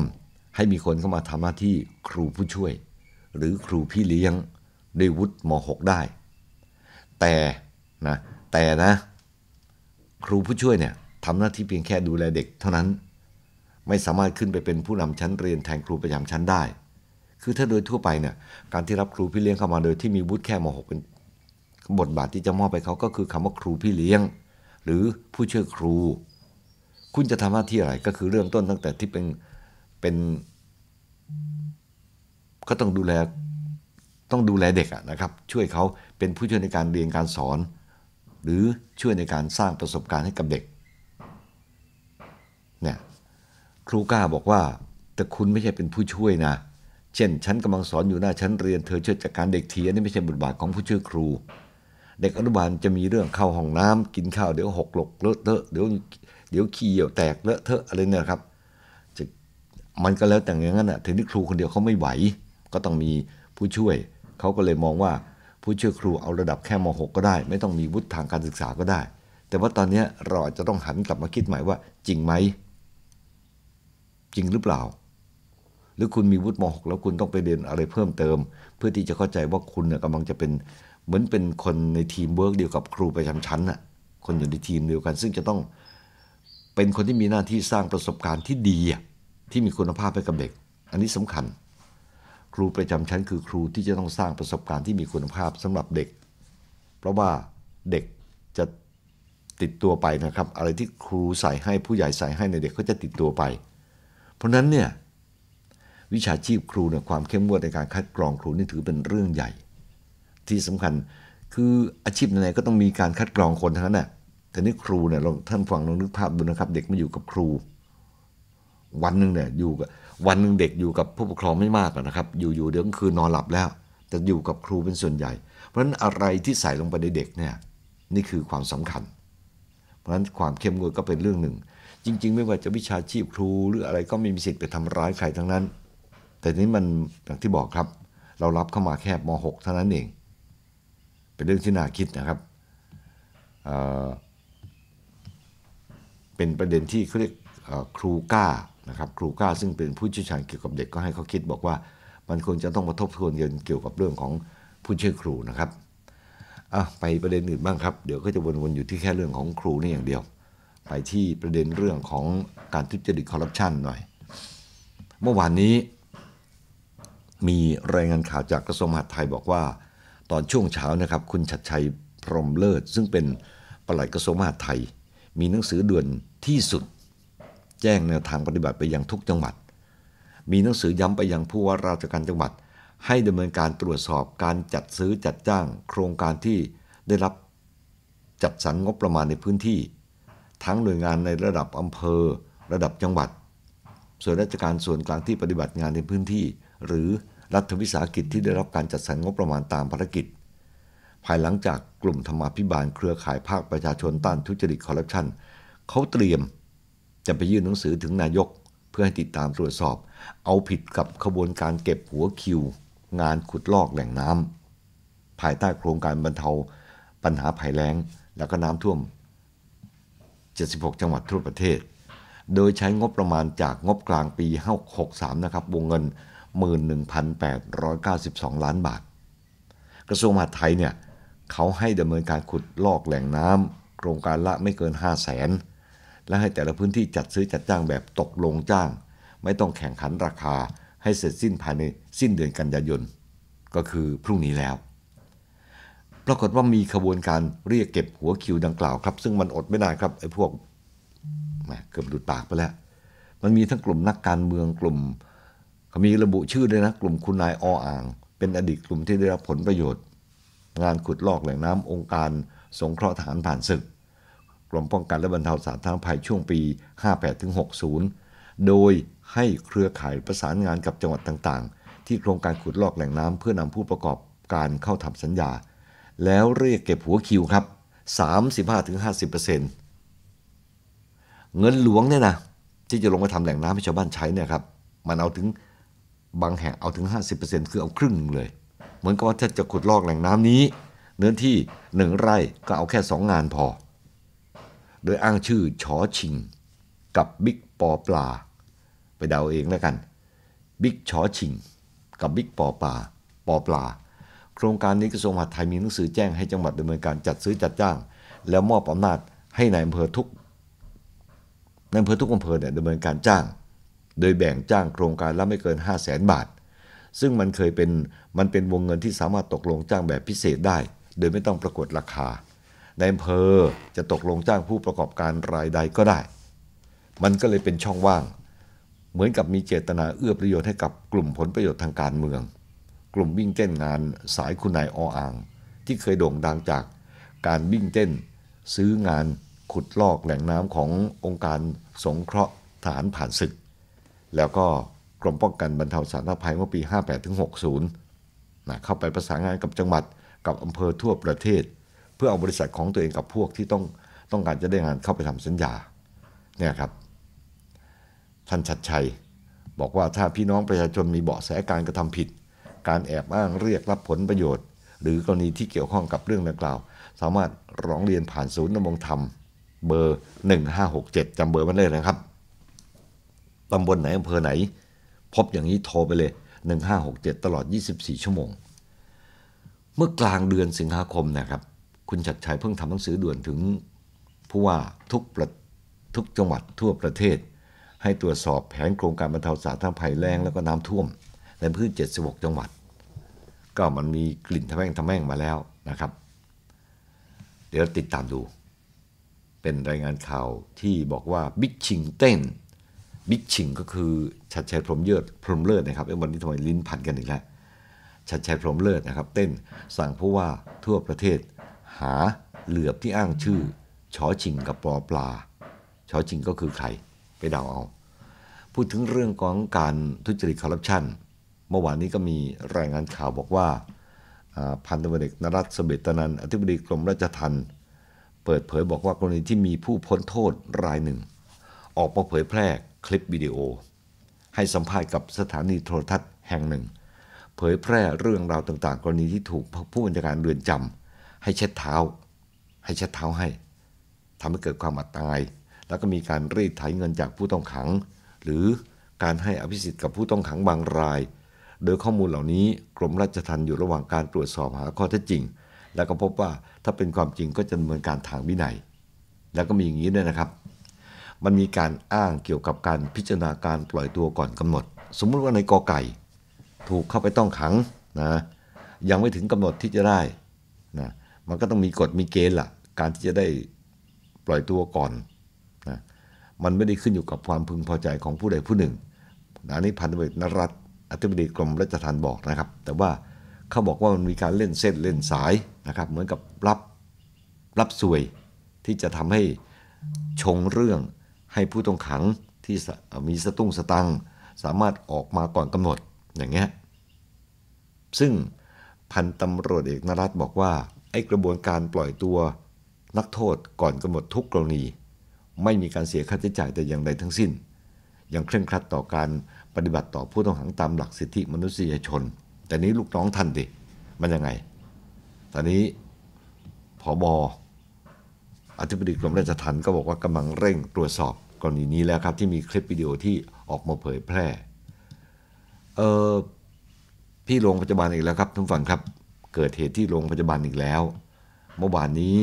Speaker 2: ให้มีคนเข้ามาทำหน้าที่ครูผู้ช่วย หรือครูพี่เลี้ยงด้วยวุฒิม .6 ได้ แต่นะแต่นะครูผู้ช่วยเนี่ยทำหน้าที่เพียงแค่ดูแลเด็กเท่านั้นไม่สามารถขึ้นไปเป็นผู้นำชั้นเรียนแทนครูประจำชั้นได้ คือถ้าโดยทั่วไปเนี่ย การที่รับครูพี่เลี้ยงเข้ามาโดยที่มีวุฒิแค่ม .6 เป็นบทบาทที่จะมอบไปเขาก็คือคำว่าครูพี่เลี้ยง หรือผู้ช่วยครู คุณจะทำหน้าที่อะไรก็คือเริ่มต้นตั้งแต่ที่เป็นเป็น ก็ต้องดูแลต้องดูแลเด็กนะครับ ช่วยเขาเป็นผู้ช่วยในการเรียนการสอน หรือช่วยในการสร้างประสบการณ์ให้กับเด็ก เนี่ยครูก้าบอกว่าแต่คุณไม่ใช่เป็นผู้ช่วยนะ เช่นฉันกำลังสอนอยู่หน้าชั้น เรียนเธอช่วยจัดการเด็กทีอันนี้ไม่ใช่บทบาทของผู้ช่วยครู เด็กอนุบาลจะมีเรื่องเข้าห้องน้ำกินข้าวเดี๋ยวหกหลกเลอะเทอะเดี๋ยวเดี๋ยวขี้เหี่ยวแตกเลอะเทอะอะไรเนี่ยครับจะมันก็แล้วแต่อย่างนั้นอ่ะถึงที่ครูคนเดียวเขาไม่ไหว ก็ต้องมีผู้ช่วยเขาก็เลยมองว่าผู้ช่วยครูเอาระดับแค่ม .6 ก็ได้ ไม่ต้องมีวุฒิทางการศึกษาก็ได้ แต่ว่าตอนนี้เราอาจจะต้องหันกลับมาคิดใหม่ว่าจริงไหมจริงหรือเปล่า หรือคุณมีวุฒิม .6 แล้วคุณต้องไปเรียนอะไรเพิ่มเติม เพื่อที่จะเข้าใจว่าคุณเนี่ยกำลังจะเป็นเหมือนเป็นคนในทีมเวิร์กเดียวกับครูประจำชั้นน่ะคนอยู่ในทีมเดียวกันซึ่งจะต้องเป็นคนที่มีหน้าที่สร้างประสบการณ์ที่ดีที่มีคุณภาพให้กับเด็ก อันนี้สำคัญ ครูประจำชั้น คือครูที่จะต้องสร้างประสบการณ์ที่มีคุณภาพสำหรับเด็ก เพราะว่าเด็กจะติดตัวไปนะครับอะไรที่ครูใส่ให้ผู้ใหญ่ใส่ให้ในเด็กก็จะติดตัวไปเพราะนั้นเนี่ยวิชาชีพครูเนี่ยความเข้มงวดในการคัดกรองครูนี่ถือเป็นเรื่องใหญ่ ที่สำคัญคืออาชีพไหนก็ต้องมีการคัดกรองคนทั้งนั้นแหละแต่นี่ครูเนี่ยเราท่านฟังลองนึกภาพดูนะครับเด็กมาอยู่กับครู วันหนึ่งเนี่ยอยู่กับวันหนึ่งเด็กอยู่กับผู้ปกครองไม่มากนะครับ อยู่ๆเดี๋ยวคืนนอนหลับแล้ว แต่อยู่กับครูเป็นส่วนใหญ่ เพราะฉะนั้นอะไรที่ใส่ลงไปในเด็กเนี่ยนี่คือความสำคัญ เพราะฉะนั้นความเข้มงวดก็เป็นเรื่องหนึ่งจริงๆไม่ว่าจะวิชาชีพครูหรืออะไรก็ไม่มีสิทธิ์ไปทำร้ายใครทั้งนั้น แต่นี้มันอย่างที่บอกครับเรารับเข้ามาแค่ม .6 เท่านั้นเอง เป็นเรื่องที่น่าคิดนะครับเเป็นประเด็นที่เขาเรียกครูก้านะครับครูก้าซึ่งเป็นผู้ชี่ยวชาญเกี่ยวกับเด็กก็ให้เขาคิด บอกว่ามันควรจะต้องมาทบทวนเกี่ยวกับเรื่องของผู้ช่วยครูนะครับอ่ะไปประเด็นอื่นบ้างครับเดี๋ยวก็จะวนๆอยู่ที่แค่เรื่องของครูนี่อย่างเดียวไปที่ประเด็นเรื่องของการทุจริตคอร์รัปชันหน่อย เมื่อวานนี้ มีรายงานข่าวจากกระทรวงมหาดไทยบอกว่าตอนช่วงเช้านะครับคุณชัดชัยพรมเลิศ ซึ่งเป็นปลัดกระทรวงมหาดไทย มีหนังสือด่วนที่สุด แจ้งแนวทางปฏิบัติไปยังทุกจังหวัด มีหนังสือย้ำไปยังผู้ว่าราชการจังหวัด ให้ดำเนินการตรวจสอบการจัดซื้อจัดจ้างโครงการที่ได้รับจัดสรรงบประมาณในพื้นที่ทั้งหน่วยงานในระดับอำเภอระดับจังหวัดส่วนราชการส่วนกลางที่ปฏิบัติงานในพื้นที่ หรือรัฐวิสาหกิจที่ได้รับการจัดสรรงบประมาณตามภารกิจ ภายหลังจากกลุ่มธรรมาภิบาลเครือข่ายภาคประชาชนต้านทุจริตคอร์รัปชันเขาเตรียม จะไปยื่นหนังสือถึงนายกเพื่อให้ติดตามตรวจสอบ เอาผิดกับขบวนการเก็บหัวคิว งานขุดลอกแหล่งน้ำภายใต้โครงการบรรเทา ปัญหาภัยแล้ง และก็น้ำท่วม76จังหวัดทั่วประเทศ โดยใช้งบประมาณจากงบกลางปี63 นะครับ วงเงิน 11,892 ล้านบาท กระทรวงมหาดไทยเนี่ย เขาให้ดำเนินการขุดลอกแหล่งน้ำโครงการละไม่เกิน 5 0 0แสน และให้แต่ละพื้นที่จัดซื้อจัดจ้างแบบตกลงจ้าง ไม่ต้องแข่งขันราคา ให้เสร็จสิ้นภายในสิ้นเดือนกันยายน ก็คือพรุ่งนี้แล้วปรากฏว่ามีขบวนการเรียกเก็บหัวคิวดังกล่าวครับ ซึ่งมันอดไม่ได้ครับไอ้พวกเกือบหลุดปากไปแล้ว มันมีทั้งกลุ่มนักการเมืองกลุ่มมีระบุชื่อด้วยนะกลุ่มคุณนายออ่าง เป็นอดีตกลุ่มที่ได้รับผลประโยชน์ งานขุดลอกแหล่งน้ำองค์การสงเคราะห์ฐานผ่านศึกกรมป้องกันและบรรเทาสาธารณภัยช่วงปี 58-60โดยให้เครือข่ายประสานงานกับจังหวัดต่างๆ ที่โครงการขุดลอกแหล่งน้ำเพื่อนำผู้ประกอบการเข้าทำสัญญาแล้วเรียกเก็บหัวคิวครับ 35-50%เงินหลวงเนี่ยนะที่จะลงไปทำแหล่งน้ำให้ชาวบ้านใช้เนี่ยครับมันเอาถึงบางแห่งเอาถึง 50%คือเอาครึ่งเลย เหมือนกับว่าถ้าจะขุดลอกแหล่งน้ำนี้ เนื้อที่หนึ่งไร่ก็เอาแค่ 2 งานพอ โดยอ้างชื่อชอชิงกับบิ๊กปอปลา ไปเดาเองแล้วกัน บิ๊กชอชิงกับบิ๊กปอปลา ปอปลาครงการนี้กระทรวงมหาดไทยมีหนังสือแจ้งให้จังหวัดดำเนินการจัดซื้อจัดจ้าง แล้วมอบอำนาจให้ในอำเภอทุกในอำเภอทุกอำเภอเนี่ยดำเนินการจ้าง โดยแบ่งจ้างโครงการละไม่เกิน 5 0 0แสนบาท ซึ่งมันเคยเป็นมันเป็นวงเงินที่สามารถตกลงจ้างแบบพิเศษได้ โดยไม่ต้องปรากฏราคา ในอำเภอจะตกลงจ้างผู้ประกอบการรายใดก็ได้ มันก็เลยเป็นช่องว่าง เหมือนกับมีเจตนาเอื้อประโยชน์ให้กับกลุ่มผลประโยชน์ทางการเมืองกลุ่มวิ่งเต้นงานสายคุณนายออ่าง ที่เคยโด่งดังจากการวิ่งเต้นซื้องานขุดลอกแหล่งน้ำขององค์การสงเคราะห์ฐานผ่านศึก แล้วก็กรมป้องกันบรรเทาสาธารณภัยเมื่อปี 58-60ถึงนเข้าไปประสานงานกับจังหวัดกับอำเภอทั่วประเทศ เพื่อเอาบริษัทของตัวเองกับพวกที่ต้องต้องการจะได้งานเข้าไปทำสัญญาเนี่ยครับท่านชัดชัยบอกว่าถ้าพี่น้องประชาชนมีเบาะแสการกระทำผิดการแอบอ้างเรียกรับผลประโยชน์ หรือกรณีที่เกี่ยวข้องกับเรื่องดังกล่าว สามารถร้องเรียนผ่านศูนย์ดำรงธรรม เบอร์ 1567 จำเบอร์มันเลยนะครับ ตำบลไหนอำเภอไหน พบอย่างนี้โทรไปเลย 1567 ตลอด 24 ชั่วโมง เมื่อกลางเดือนสิงหาคมนะครับ คุณจัรชัยเพิ่งทำหนังสือด่วนถึงผู้ว่าทุกประทุกจังหวัดทั่วประเทศ ให้ตรวจสอบแผนโครงการบรรเทาสาธารณภัยแรงและก็น้ำท่วมในพื้น 76 จังหวัด ก็มันมีกลิ่นทะแม่งทะแม่งมาแล้วนะครับ เดี๋ยวติดตามดู เป็นรายงานข่าวที่บอกว่าบิ๊กชิงเต้น บิ๊กชิงก็คือ ชัดชัยพรมเยิดพรมเลิศนะครับอ้วันนี้ทำไมลิ้นพันกันอีกแล้ว ชัดชัยพรมเลิศนะครับ เต้นสั่งผู้ว่าทั่วประเทศหาเหลือบที่อ้างชื่อ ชอชิงกับปอปลาชอชิงก็คือใครไปเดาเอา พูดถึงเรื่องของการทุจริตคอร์รัปชันเมื่อวานนี้ก็มีรายงานข่าวบอกว่า พันธตำรวจเอกนรัตเสเบตนันอธิบดีกรมราชทัณฑ์เปิดเผยบอกว่ากรณีที่มีผู้พ้นโทษรายหนึ่ง ออกมาเผยแพร่คลิปวิดีโอ ให้สัมภาษณ์กับสถานีโทรทัศน์แห่งหนึ่ง เผยแพร่เรื่องราวต่างๆ กรณีที่ถูกผู้บัญชาการเรือนจำ ให้เช็ดเท้า ให้เช็ดเท้าให้ ทำให้เกิดความอัดตายแล้วก็มีการรีดไถเงินจากผู้ต้องขัง หรือการให้อภิสิทธิ์กับผู้ต้องขังบางรายโดยข้อมูลเหล่านี้กรมราชทัณฑ์อยู่ระหว่างการตรวจสอบหาข้อเท็จจริง แล้วก็พบว่าถ้าเป็นความจริงก็จะดำเนินการทางวินัย แล้วก็มีอย่างนี้ด้วยนะครับ มันมีการอ้างเกี่ยวกับการพิจารณาการปล่อยตัวก่อนกำหนด สมมุติว่าในกอไก่ ถูกเข้าไปต้องขังนะยังไม่ถึงกำหนดที่จะได้นะมันก็ต้องมีกฎมีเกณฑ์ละ่ะ การที่จะได้ปล่อยตัวก่อนนะมันไม่ได้ขึ้นอยู่กับความพึงพอใจของผู้ใดผู้หนึ่งอันนี้พันธุ์เอกนรัตอธิบดีกรมรัชทานบอกนะครับ แต่ว่าเขาบอกว่ามันมีการเล่นเส้นเล่นสายนะครับ เหมือนกับรับรับสวยที่จะทำให้ชงเรื่องให้ผู้ต้องขังที่มีสตุ้งสตังสามารถออกมาก่อนกำหนดอย่างเงี้ยซึ่งพันตำรวจเอกนรัตบอกว่าไอ้กระบวนการปล่อยตัวนักโทษก่อนกำหนดทุกกรณีไม่มีการเสียค่าใช้จ่ายแต่อย่างใดทั้งสิ้นยังเคร่งครัดต่อการปฏิบัติต่อผู้ต้องขังตามหลักสิทธิมนุษยชน แต่นี้ลูกน้องท่านดิ มันยังไง ตอนนี้ผอบอธิบดีกรมราชทัณฑ์ก็บอกว่ากำลังเร่งตรวจสอบกรณีนี้แล้วครับที่มีคลิปวิดีโอที่ออกมาเผยแพร่เออพี่โรงพยาบาลอีกแล้วครับทุกฝั่งครับ เกิดเหตุที่โรงพยาบาลอีกแล้ว เมื่อวานนี้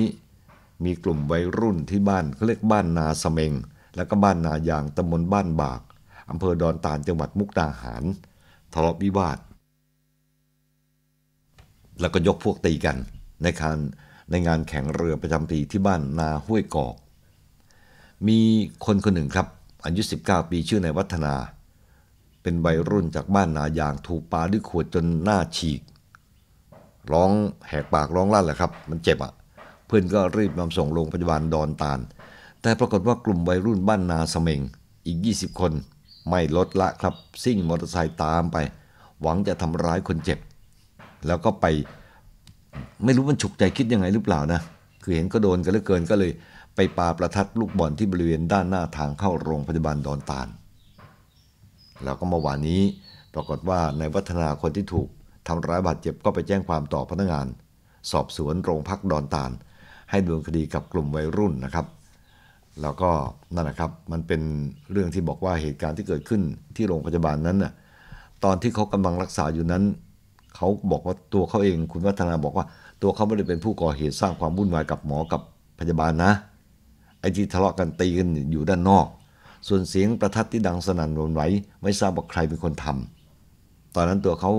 Speaker 2: มีกลุ่มวัยรุ่นที่บ้านเขาเรียกบ้านนาสเมงแล้วก็บ้านนายางตำบลบ้านบากอำเภอดอนตาล จังหวัดมุกดาหาร ทะเลาะวิวาท แล้วก็ยกพวกตีกัน ในการในงานแข่งเรือประจำปีที่บ้านนาห้วยกอก มีคนคนหนึ่งครับอายุ19ปีชื่อในวัฒนา เป็นวัยรุ่นจากบ้านนายางถูกปลาด้วยขวดจนหน้าฉีก ร้องแหกปากร้องลั่นแหละครับ มันเจ็บอะ่ะ เพื่อนก็รีบนำส่งโรงพยาบาลดอนตาลแต่ปรากฏว่ากลุ่มวัยรุ่นบ้านนาสเมงอีก 20 คนไม่ลดละครับซิ่งมอเตอร์ไซค์ตามไปหวังจะทำร้ายคนเจ็บ แล้วก็ไปไม่รู้มันฉุกใจคิดยังไงหรือเปล่านะคือเห็นก็โดนกันเหลือเกินก็เลย ไปปาประทัดลูกบอลที่บริเวณด้านหน้าทางเข้าโรงพยาบาลดอนตาล แล้วก็เมื่อวานนี้ปรากฏว่าในวัฒนาคนที่ถูกทำร้ายบาดเจ็บก็ไปแจ้งความต่อพนักงาน สอบสวนโรงพักดอนตาล ให้ดำเนินคดีกับกลุ่มวัยรุ่นนะครับแล้วก็นั่นแหละครับมันเป็นเรื่องที่บอกว่าเหตุการณ์ที่เกิดขึ้นที่โรงพยาบาลนั้นน่ะตอนที่เขากำลังรักษาอยู่นั้นเขาบอกว่าตัวเขาเอง คุณวัฒนาบอกว่า ตัวเขาไม่ได้เป็นผู้ก่อเหตุสร้างความวุ่นวายกับหมอกับพยาบาลนะไอ้ที่ทะเลาะกันตีกันอยู่ด้านนอกส่วนเสียงประทัดที่ดังสนั่นโวนไหวไม่ทราบว่าใครเป็นคนทำ ตอนนั้นตัวเขา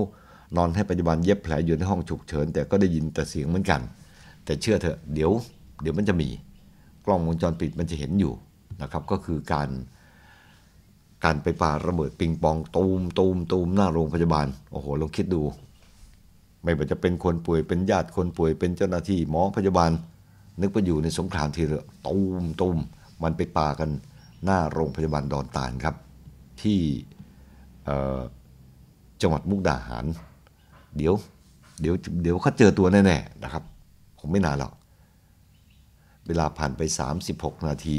Speaker 2: นอนให้พยาบาลเย็บแผลอยู่ในห้องฉุกเฉินแต่ก็ได้ยินแต่เสียงเหมือนกัน แต่เชื่อเถอะเดี๋ยวเดี๋ยวมันจะมีกล้องวงจรปิดมันจะเห็นอยู่นะครับ ก็คือการการไปปาระเบิดปิงปองตูมตูมตูมหน้าโรงพยาบาลโอ้โหลองคิดดู ไม่ว่าจะเป็นคนป่วยเป็นญาติคนป่วยเป็นเจ้าหน้าที่หมอพยาบาล นึกว่าอยู่ในสงครามทีเรือตูมตูมมันไปปากันหน้าโรงพยาบาลดอนตานครับ ที่จังหวัดมุกดาหาร เดี๋ยวเดี๋ยวเดี๋ยวเขาเจอตัวแน่ๆนะครับ ผมไม่นานหรอกเวลาผ่านไป 36 นาที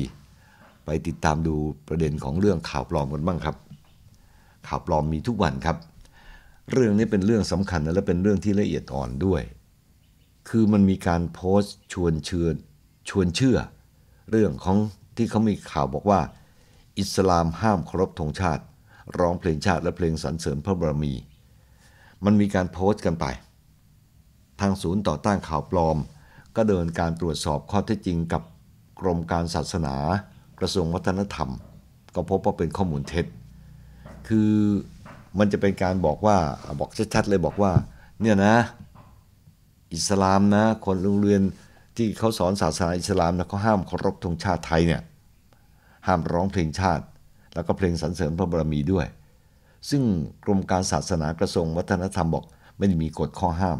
Speaker 2: ไปติดตามดูประเด็นของเรื่องข่าวปลอมกันบ้างครับ ข่าวปลอมมีทุกวันครับ เรื่องนี้เป็นเรื่องสำคัญและเป็นเรื่องที่ละเอียดอ่อนด้วย คือมันมีการโพสต์ชวนเชื่อชวนเชื่อ เรื่องของที่เขามีข่าวบอกว่า อิสลามห้ามเคารพธงชาติ ร้องเพลงชาติและเพลงสรรเสริญพระบรมี มันมีการโพสต์กันไป ทางศูนย์ต่อต้านข่าวปลอมก็เดินการตรวจสอบข้อเท็จจริงกับกรมการศาสนากระทรวงวัฒนธรรม ก็พบว่าเป็นข้อมูลเท็จ คือมันจะเป็นการบอกว่าบอกชัดๆเลยบอกว่า เนี่ยนะอิสลามนะคนโรงเรียนที่เขาสอนศาสนาอิสลามนะเขาห้ามเคารพธงชาติไทยเนี่ยห้ามร้องเพลงชาติ แล้วก็เพลงสรรเสริญพระบรมีด้วย ซึ่งกรมการศาสนากระทรวงวัฒนธรรมบอกไม่ได้มีกฎข้อห้าม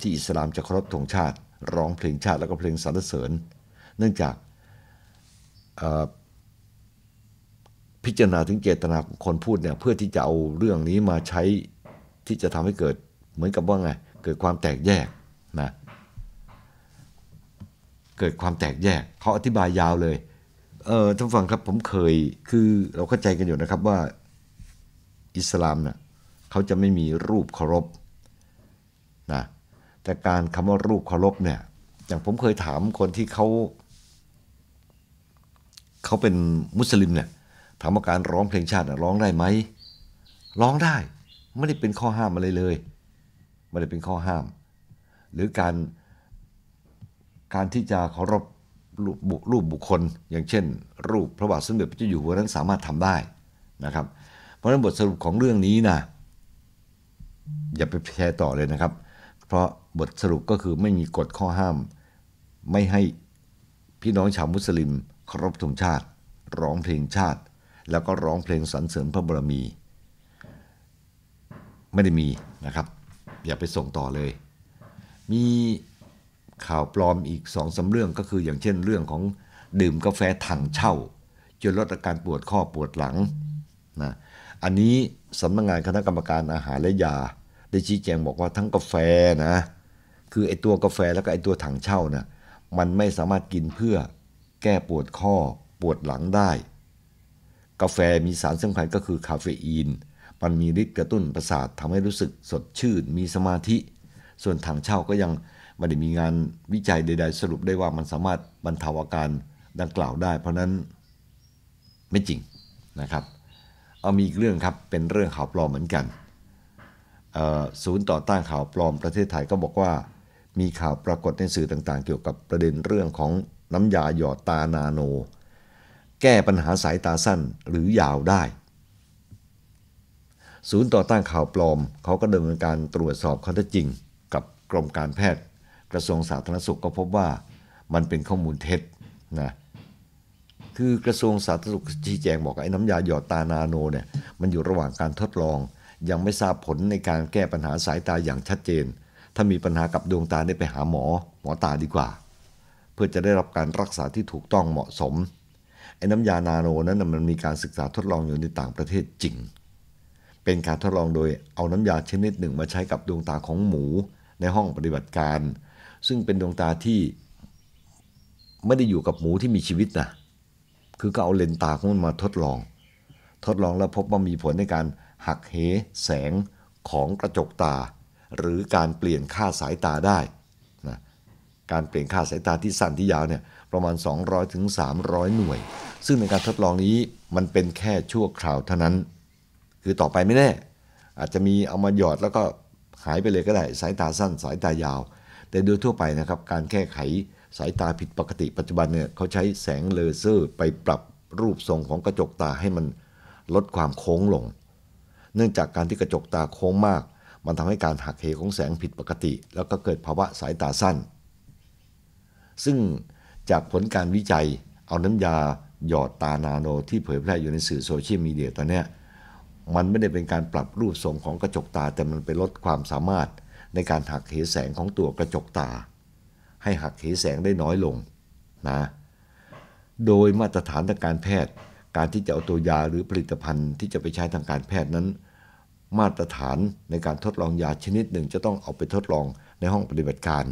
Speaker 2: ที่อิสลามจะเคารพธงชาติร้องเพลงชาติแล้วก็เพลงสรรเสริญเนื่องจากพิจารณาถึงเจตนาของคนพูดเนี่ยเพื่อที่จะเอาเรื่องนี้มาใช้ที่จะทำให้เกิด เหมือนกับว่าไงเกิดความแตกแยกนะเกิดความแตกแยกเขาอธิบายยาวเลย เออท่านฟังครับผมเคยคือเราเข้าใจกันอยู่นะครับว่าอิสลามเนะ่ยเขาจะไม่มีรูปเคารพนะแต่การคำว่ารูปเคารพเนี่ยอย่างผมเคยถามคนที่เขา เขาเป็นมุสลิมเนี่ยถามว่าการร้องเพลงชาติร้องได้ไหมร้องได้ ไม่ได้เป็นข้อห้ามอะไรเลยไม่ได้เป็นข้อห้าม หรือการการที่จะเคารพรูปบุคคล อย่างเช่น รูปพระบาทสมเด็จพระเจ้าอยู่หัวนั้นสามารถทำได้นะครับ เพราะฉะนั้นบทสรุปของเรื่องนี้นะอย่าไปแชร์ต่อเลยนะครับเพราะบทสรุปก็คือไม่มีกฎข้อห้าม ไม่ให้พี่น้อง ชาวมุสลิมเคารพธงชาติ ร้องเพลงชาติ แล้วก็ร้องเพลงสรรเสริญพระบรมีไม่ได้มีนะครับ อย่าไปส่งต่อเลย มีข่าวปลอมอีกสองสาเรื่องก็คือ อย่างเช่นเรื่องของดื่มกาแฟถังเช่าจนลดอาการปวดข้อปวดหลังนะอันนี้สำนักงงานคณะกรรมการอาหารและยาได้ชี้แจงบอกว่าทั้งกาแฟนะคือไอตัวกาแฟแล้วก็ไอตัวถังเช่านะ่มันไม่สามารถกินเพื่อแก้ปวดข้อปวดหลังได้ กาแฟมีสารสำคัญก็คือคาเฟอีนมันมีฤทธิ์กระตุ้นประสาททำให้รู้สึกสดชื่น มีสมาธิ ส่วนถังเช่าก็ยังไม่ได้มีงานวิจัยใดๆสรุปได้ว่ามันสามารถบรรเทาอาการดังกล่าวได้ เพราะนั้นไม่จริงนะครับ เอามีอีกเรื่องครับเป็นเรื่องข่าวปลอมเหมือนกันศูนย์ต่อต้านข่าวปลอมประเทศไทยก็บอกว่ามีข่าวปรากฏในสื่อต่างๆ เกี่ยวกับประเด็นเรื่องของน้ำยาหยอดตานาโน แก้ปัญหาสายตาสั้นหรือยาวได้ ศูนย์ต่อต้านข่าวปลอมเขาก็ดำเนินการตรวจสอบข้อเท็จจริงกับกรมการแพทย์กระทรวงสาธารณสุขก็พบว่ามันเป็นข้อมูลเท็จนะคือกระทรวงสาธารณสุขชี้แจงบอกไอ้น้ำยาหยอดตานาโนเนี่ยมันอยู่ระหว่างการทดลองยังไม่ทราบผลในการแก้ปัญหาสายตาอย่างชัดเจน ถ้ามีปัญหากับดวงตาได้ไปหาหมอ หมอตาดีกว่า เพื่อจะได้รับการรักษาที่ถูกต้องเหมาะสม ไอ้น้ำยานาโนนั้นมันมีการศึกษาทดลองอยู่ในต่างประเทศจริง เป็นการทดลองโดยเอาน้ำยาชนิดหนึ่งมาใช้กับดวงตาของหมูในห้องปฏิบัติการ ซึ่งเป็นดวงตาที่ไม่ได้อยู่กับหมูที่มีชีวิตนะคือก็เอาเลนตาของมันมาทดลอง ทดลองแล้วพบว่ามีผลในการหักเหแสงของกระจกตา หรือการเปลี่ยนค่าสายตาได้นะการเปลี่ยนค่าสายตาที่สั้นที่ยาวเนี่ยประมาณ 200ถึง300 หน่วย ซึ่งในการทดลองนี้มันเป็นแค่ชั่วคราวเท่านั้น คือต่อไปไม่แน่อาจจะมีเอามาหยอดแล้วก็หายไปเลยก็ได้ สายตาสั้นสายตายาว แต่โดยทั่วไปนะครับการแก้ไขสายตาผิดปกติ ปัจจุบันเนี่ยเขาใช้แสงเลเซอร์ไปปรับรูปทรงของกระจกตาให้มันลดความโค้งลงเนื่องจากการที่กระจกตาโค้งมาก มันทำให้การหักเหของแสงผิดปกติ แล้วก็เกิดภาวะสายตาสั้น ซึ่งจากผลการวิจัยเอาน้ำยาหยอดตานาโนที่เผยแพร่อยู่ในสื่อโซเชียลมีเดียตอนนี้มันไม่ได้เป็นการปรับรูปทรงของกระจกตาแต่มันไปลดความสามารถ ในการหักเหแสงของตัวกระจกตา ให้หักเหแสงได้น้อยลงนะโดยมาตรฐานทางการแพทย์ การที่จะเอาตัวยาหรือผลิตภัณฑ์ที่จะไปใช้ทางการแพทย์นั้นมาตรฐานในการทดลองยาชนิดหนึ่งจะต้องเอาไปทดลองในห้องปฏิบัติการ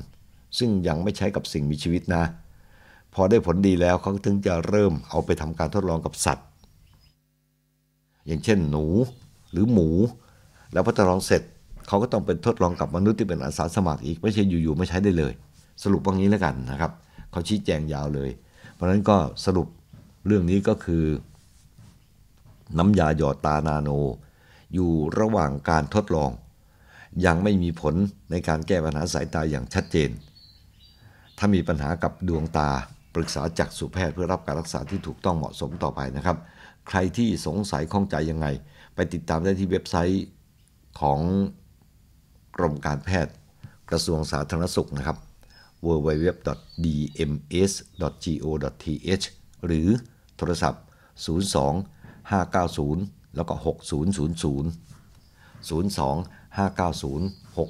Speaker 2: ซึ่งยังไม่ใช้กับสิ่งมีชีวิตนะ พอได้ผลดีแล้วเขาถึงจะเริ่มเอาไปทำการทดลองกับสัตว์ อย่างเช่น หนูหรือหมู แล้วพอทดลองเสร็จเขาก็ต้องไปทดลองกับมนุษย์ที่เป็นอาสาสมัครอีก ไม่ใช่อยู่ๆไม่ใช้ได้เลย สรุปว่างี้แล้วกันนะครับ เขาชี้แจงยาวเลย เพราะฉะนั้นก็สรุปเรื่องนี้ก็คือ น้ำยาหยอดตานาโนอยู่ระหว่างการทดลอง ยังไม่มีผลในการแก้ปัญหาสายตาอย่างชัดเจน ถ้ามีปัญหากับดวงตาปรึกษาจักษุแพทย์เพื่อรับการรักษาที่ถูกต้องเหมาะสมต่อไปนะครับ ใครที่สงสัยข้องใจยังไง ไปติดตามได้ที่เว็บไซต์ของกรมการแพทย์ กระทรวงสาธารณสุขนะครับ www.dms.go.th หรือโทรศัพท์ 02 590แล้วก็ 6000 02 590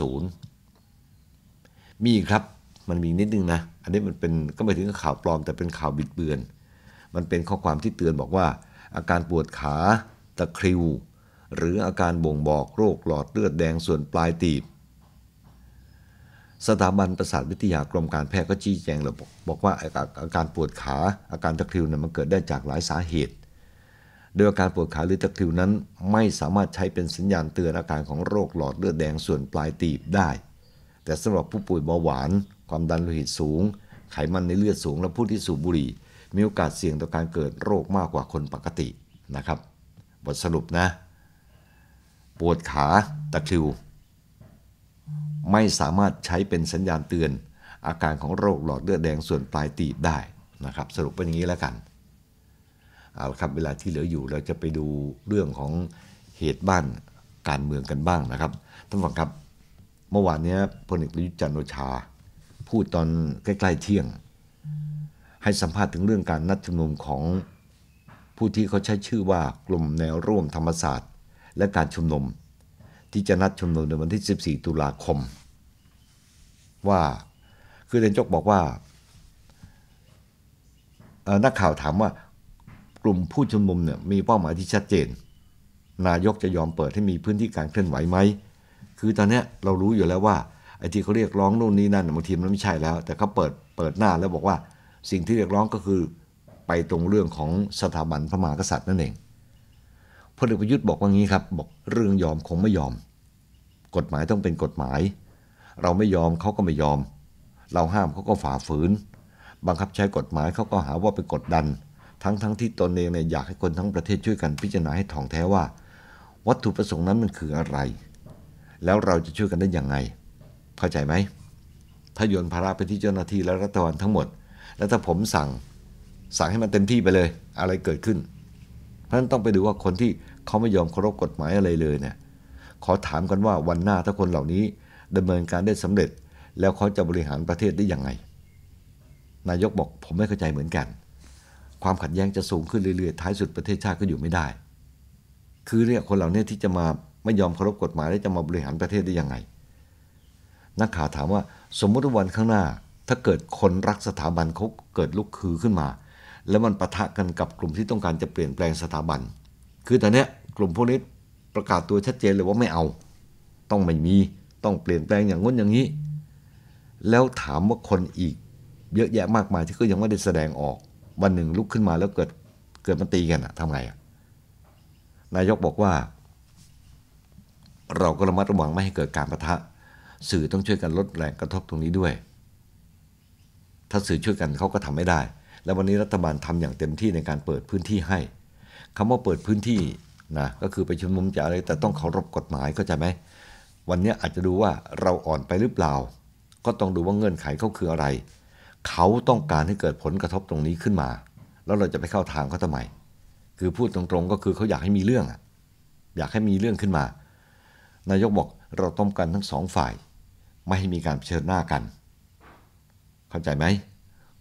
Speaker 2: 6000 มีครับมันมีนิดนึงนะ อันนี้มันเป็นก็ไม่ถึงข่าวปลอม แต่เป็นข่าวบิดเบือน มันเป็นข้อความที่เตือนบอกว่า อาการปวดขาตะคริว หรืออาการบ่งบอกโรคหลอดเลือดแดงส่วนปลายตีบ สถาบันประสาทวิทยากรมการแพทย์ก็ชี้แจงเลยบอกว่า อาการปวดขาอาการตะคริวเนี่ยมันเกิดได้จากหลายสาเหตุโดยอาการปวดขาหรือตะคริวนั้น ไม่สามารถใช้เป็นสัญญาณเตือนอาการของโรคหลอดเลือดแดงส่วนปลายตีบได้ แต่สำหรับผู้ป่วยเบาหวาน ความดันโลหิตสูง ไขมันในเลือดสูง และผู้ที่สูบบุหรี่ มีโอกาสเสี่ยงต่อการเกิดโรคมากกว่าคนปกตินะครับ บทสรุปนะ ปวดขาตะคริวไม่สามารถใช้เป็นสัญญาณเตือน อาการของโรคหลอดเลือดแดงส่วนปลายตีบได้นะครับ สรุปเป็นอย่างนี้แล้วกันเอาละครับเวลาที่เหลืออยู่เราจะไปดูเรื่องของเหตุบ้านการเมืองกันบ้างนะครับ ท่านฟังครับเมื่อวานนี้พลเอกประยุทธ์จันทร์โอชา พูดตอนใกล้ ๆ เที่ยง ให้สัมภาษณ์ถึงเรื่องการนัดชุมนุมของผู้ที่เขาใช้ชื่อว่ากลุ่มแนวร่วมธรรมศาสตร์ และการชุมนุมที่จะนัดชุมนุมในวันที่ 14 ตุลาคม ว่าคือเดนจกบอกว่านักข่าวถามว่ากลุ่มผู้ชุมนุมเนี่ยมีเป้าหมายที่ชัดเจน นายกจะยอมเปิดให้มีพื้นที่การเคลื่อนไหวไหมคือตอนนี้เรารู้อยู่แล้วว่าไอ้ที่เขาเรียกร้องนู่นนี่นั่นบางทีมันไม่ใช่แล้วแต่เขาเปิดเปิดหน้าแล้วบอกว่า สิ่งที่เรียกร้องก็คือไปตรงเรื่องของสถาบันพระมหากษัตริย์นั่นเองพลเอกประยุทธ์บอกว่างี้ครับบอกเรื่องยอมคงไม่ยอม กฎหมายต้องเป็นกฎหมาย เราไม่ยอมเขาก็ไม่ยอม เราห้ามเขาก็ฝ่าฝืนบังคับใช้กฎหมายเขาก็หาว่าไปกดดันทั้งทั้งที่ตนเองเนี่ยอยากให้คนทั้งประเทศช่วยกันพิจารณาให้ถ่องแท้ว่า วัตถุประสงค์นั้นมันคืออะไร แล้วเราจะช่วยกันได้อย่างไงเข้าใจไหมถ้าโยนภาระไปที่เจ้าหน้าที่และรัฐบาลทั้งหมด แล้วถ้าผมสั่งสั่งให้มันเต็มที่ไปเลยอะไรเกิดขึ้นเพราะฉะนั้นต้องไปดูว่าคนที่เขาไม่ยอมเคารพกฎหมายอะไรเลยเนี่ยขอถามกันว่าวันหน้าถ้าคนเหล่านี้ดำเนินการได้สำเร็จ แล้วเขาจะบริหารประเทศได้อย่างไงนายกบอกผมไม่เข้าใจเหมือนกันความขัดแย้งจะสูงขึ้นเรื่อยๆ ท้ายสุดประเทศชาติก็อยู่ไม่ได้ คือเรียกคนเหล่านี้ที่จะมาไม่ยอมเคารพกฎหมายแล้วจะมาบริหารประเทศได้ยังไง นักข่าวถามว่าสมมติวันข้างหน้าถ้าเกิดคนรักสถาบันเขาเกิดลุกคือขึ้นมา แล้วมันปะทะกันกับกลุ่มที่ต้องการจะเปลี่ยนแปลงสถาบัน คือตอนนี้กลุ่มพวกนี้ประกาศตัวชัดเจนเลยว่าไม่เอา ต้องไม่มีต้องเปลี่ยนแปลงอย่างง้นอย่างนี้ แล้วถามว่าคนอีกเยอะแยะมากมายที่ก็ยังไม่ได้แสดงออกวันหนึ่งลุกขึ้นมาแล้วเกิดเกิดมันตี กันอะทำไงอะนายกบอกว่า เราก็ระมัดระวังไม่ให้เกิดการประทะ สื่อต้องช่วยกันลดแรงกระทบตรงนี้ด้วย ถ้าสื่อช่วยกันเขาก็ทำไม่ได้ แล้ววันนี้รัฐบาลทำอย่างเต็มที่ในการเปิดพื้นที่ให้ คำว่าเปิดพื้นที่นะก็คือไปชุมนุมจะอะไรแต่ต้องเคารพกฎหมายเข้าใจไหมวันนี้อาจจะดูว่าเราอ่อนไปหรือเปล่า ก็ต้องดูว่าเงื่อนไขเขาคืออะไรเขาต้องการให้เกิดผลกระทบตรงนี้ขึ้นมา แล้วเราจะไปเข้าทางเขาทำไมคือพูดตรงๆก็คือเขาอยากให้มีเรื่องอยากให้มีเรื่องขึ้นมานายกบอกเราต้องการทั้งสองฝ่าย ไม่ให้มีการเผชิญหน้ากัน เข้าใจไหม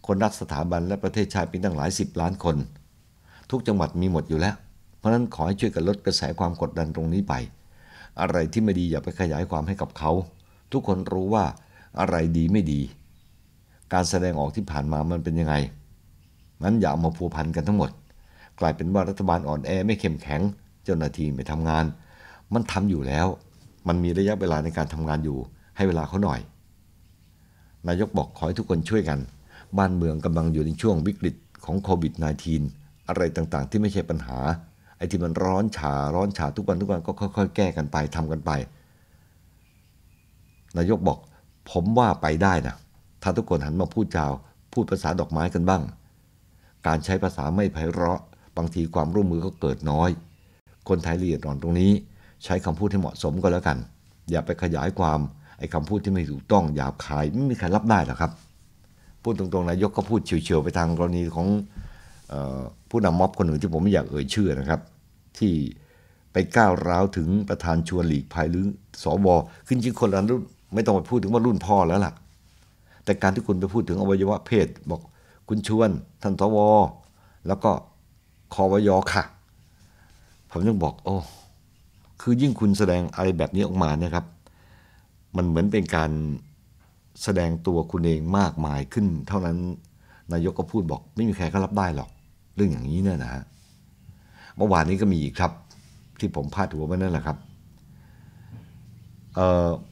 Speaker 2: คนรักสถาบันและประเทศชาติเป็นตั้งหลายสิบล้านคนทุกจังหวัดมีหมดอยู่แล้ว เพราะนั้นขอให้ช่วยกันลดกระแสความกดดันตรงนี้ไป อะไรที่ไม่ดีอย่าไปขยายความให้กับเขาทุกคนรู้ว่าอะไรดีไม่ดีการแสดงออกที่ผ่านมามันเป็นยังไง นั้นอย่าเอามาผวพันกันทั้งหมด กลายเป็นว่ารัฐบาลอ่อนแอไม่เข้มแข็ง เจ้าหน้าที่ไม่ทำงาน มันทำอยู่แล้ว มันมีระยะเวลาในการทำงานอยู่ ให้เวลาเขาหน่อย นายกบอกขอให้ทุกคนช่วยกัน บ้านเมืองกำลังอยู่ในช่วงวิกฤตของโควิด -19 อะไรต่างๆที่ไม่ใช่ปัญหา ไอ้ที่มันร้อนฉาร้อนฉาทุกวันทุกวันก็ค่อย ๆ แก้กันไปทำกันไป นายกบอกผมว่าไปได้นะถ้าทุกคนหันมาพูดจาว พูดภาษาดอกไม้กันบ้าง การใช้ภาษาไม่ไพเราะ บางทีความร่วมมือก็เกิดน้อย คนไทยละเอียดอ่อนตรงนี้ใช้คำพูดให้เหมาะสมก็แล้วกัน อย่าไปขยายความไอ้คำพูดที่ไม่ถูกต้อง หยาบคายไม่มีใครรับได้หรอกครับ พูดตรงๆนายกก็พูดเฉียวๆไปทางกรณีของผู้นำม็อบคนหนึ่งที่ผมไม่อยากเอ่ยชื่อนะครับ ที่ไปก้าวร้าวถึงประธานชวนหลีกภัยหรือสอบอขึ้นจริงคนละรุ่นไม่ต้องไปพูดถึงว่ารุ่นพ่อแล้วล่ะแต่การที่คุณไปพูดถึงอวัยวะเพศบอก คุณชวนท่านสวแล้วก็คอวยอค่ะ ผมต้องบอก โอ้คือยิ่งคุณแสดงอะไรแบบนี้ออกมาเนี่ยครับ มันเหมือนเป็นการแสดงตัวคุณเองมากมายขึ้นเท่านั้นนายกก็พูดบอกไม่มีใครก็รับได้หรอก เรื่องอย่างนี้เนี่ยนะฮะเมื่อวานนี้ก็มีอีกครับ ที่ผมพลาดหัวมปนั่นแหละครับ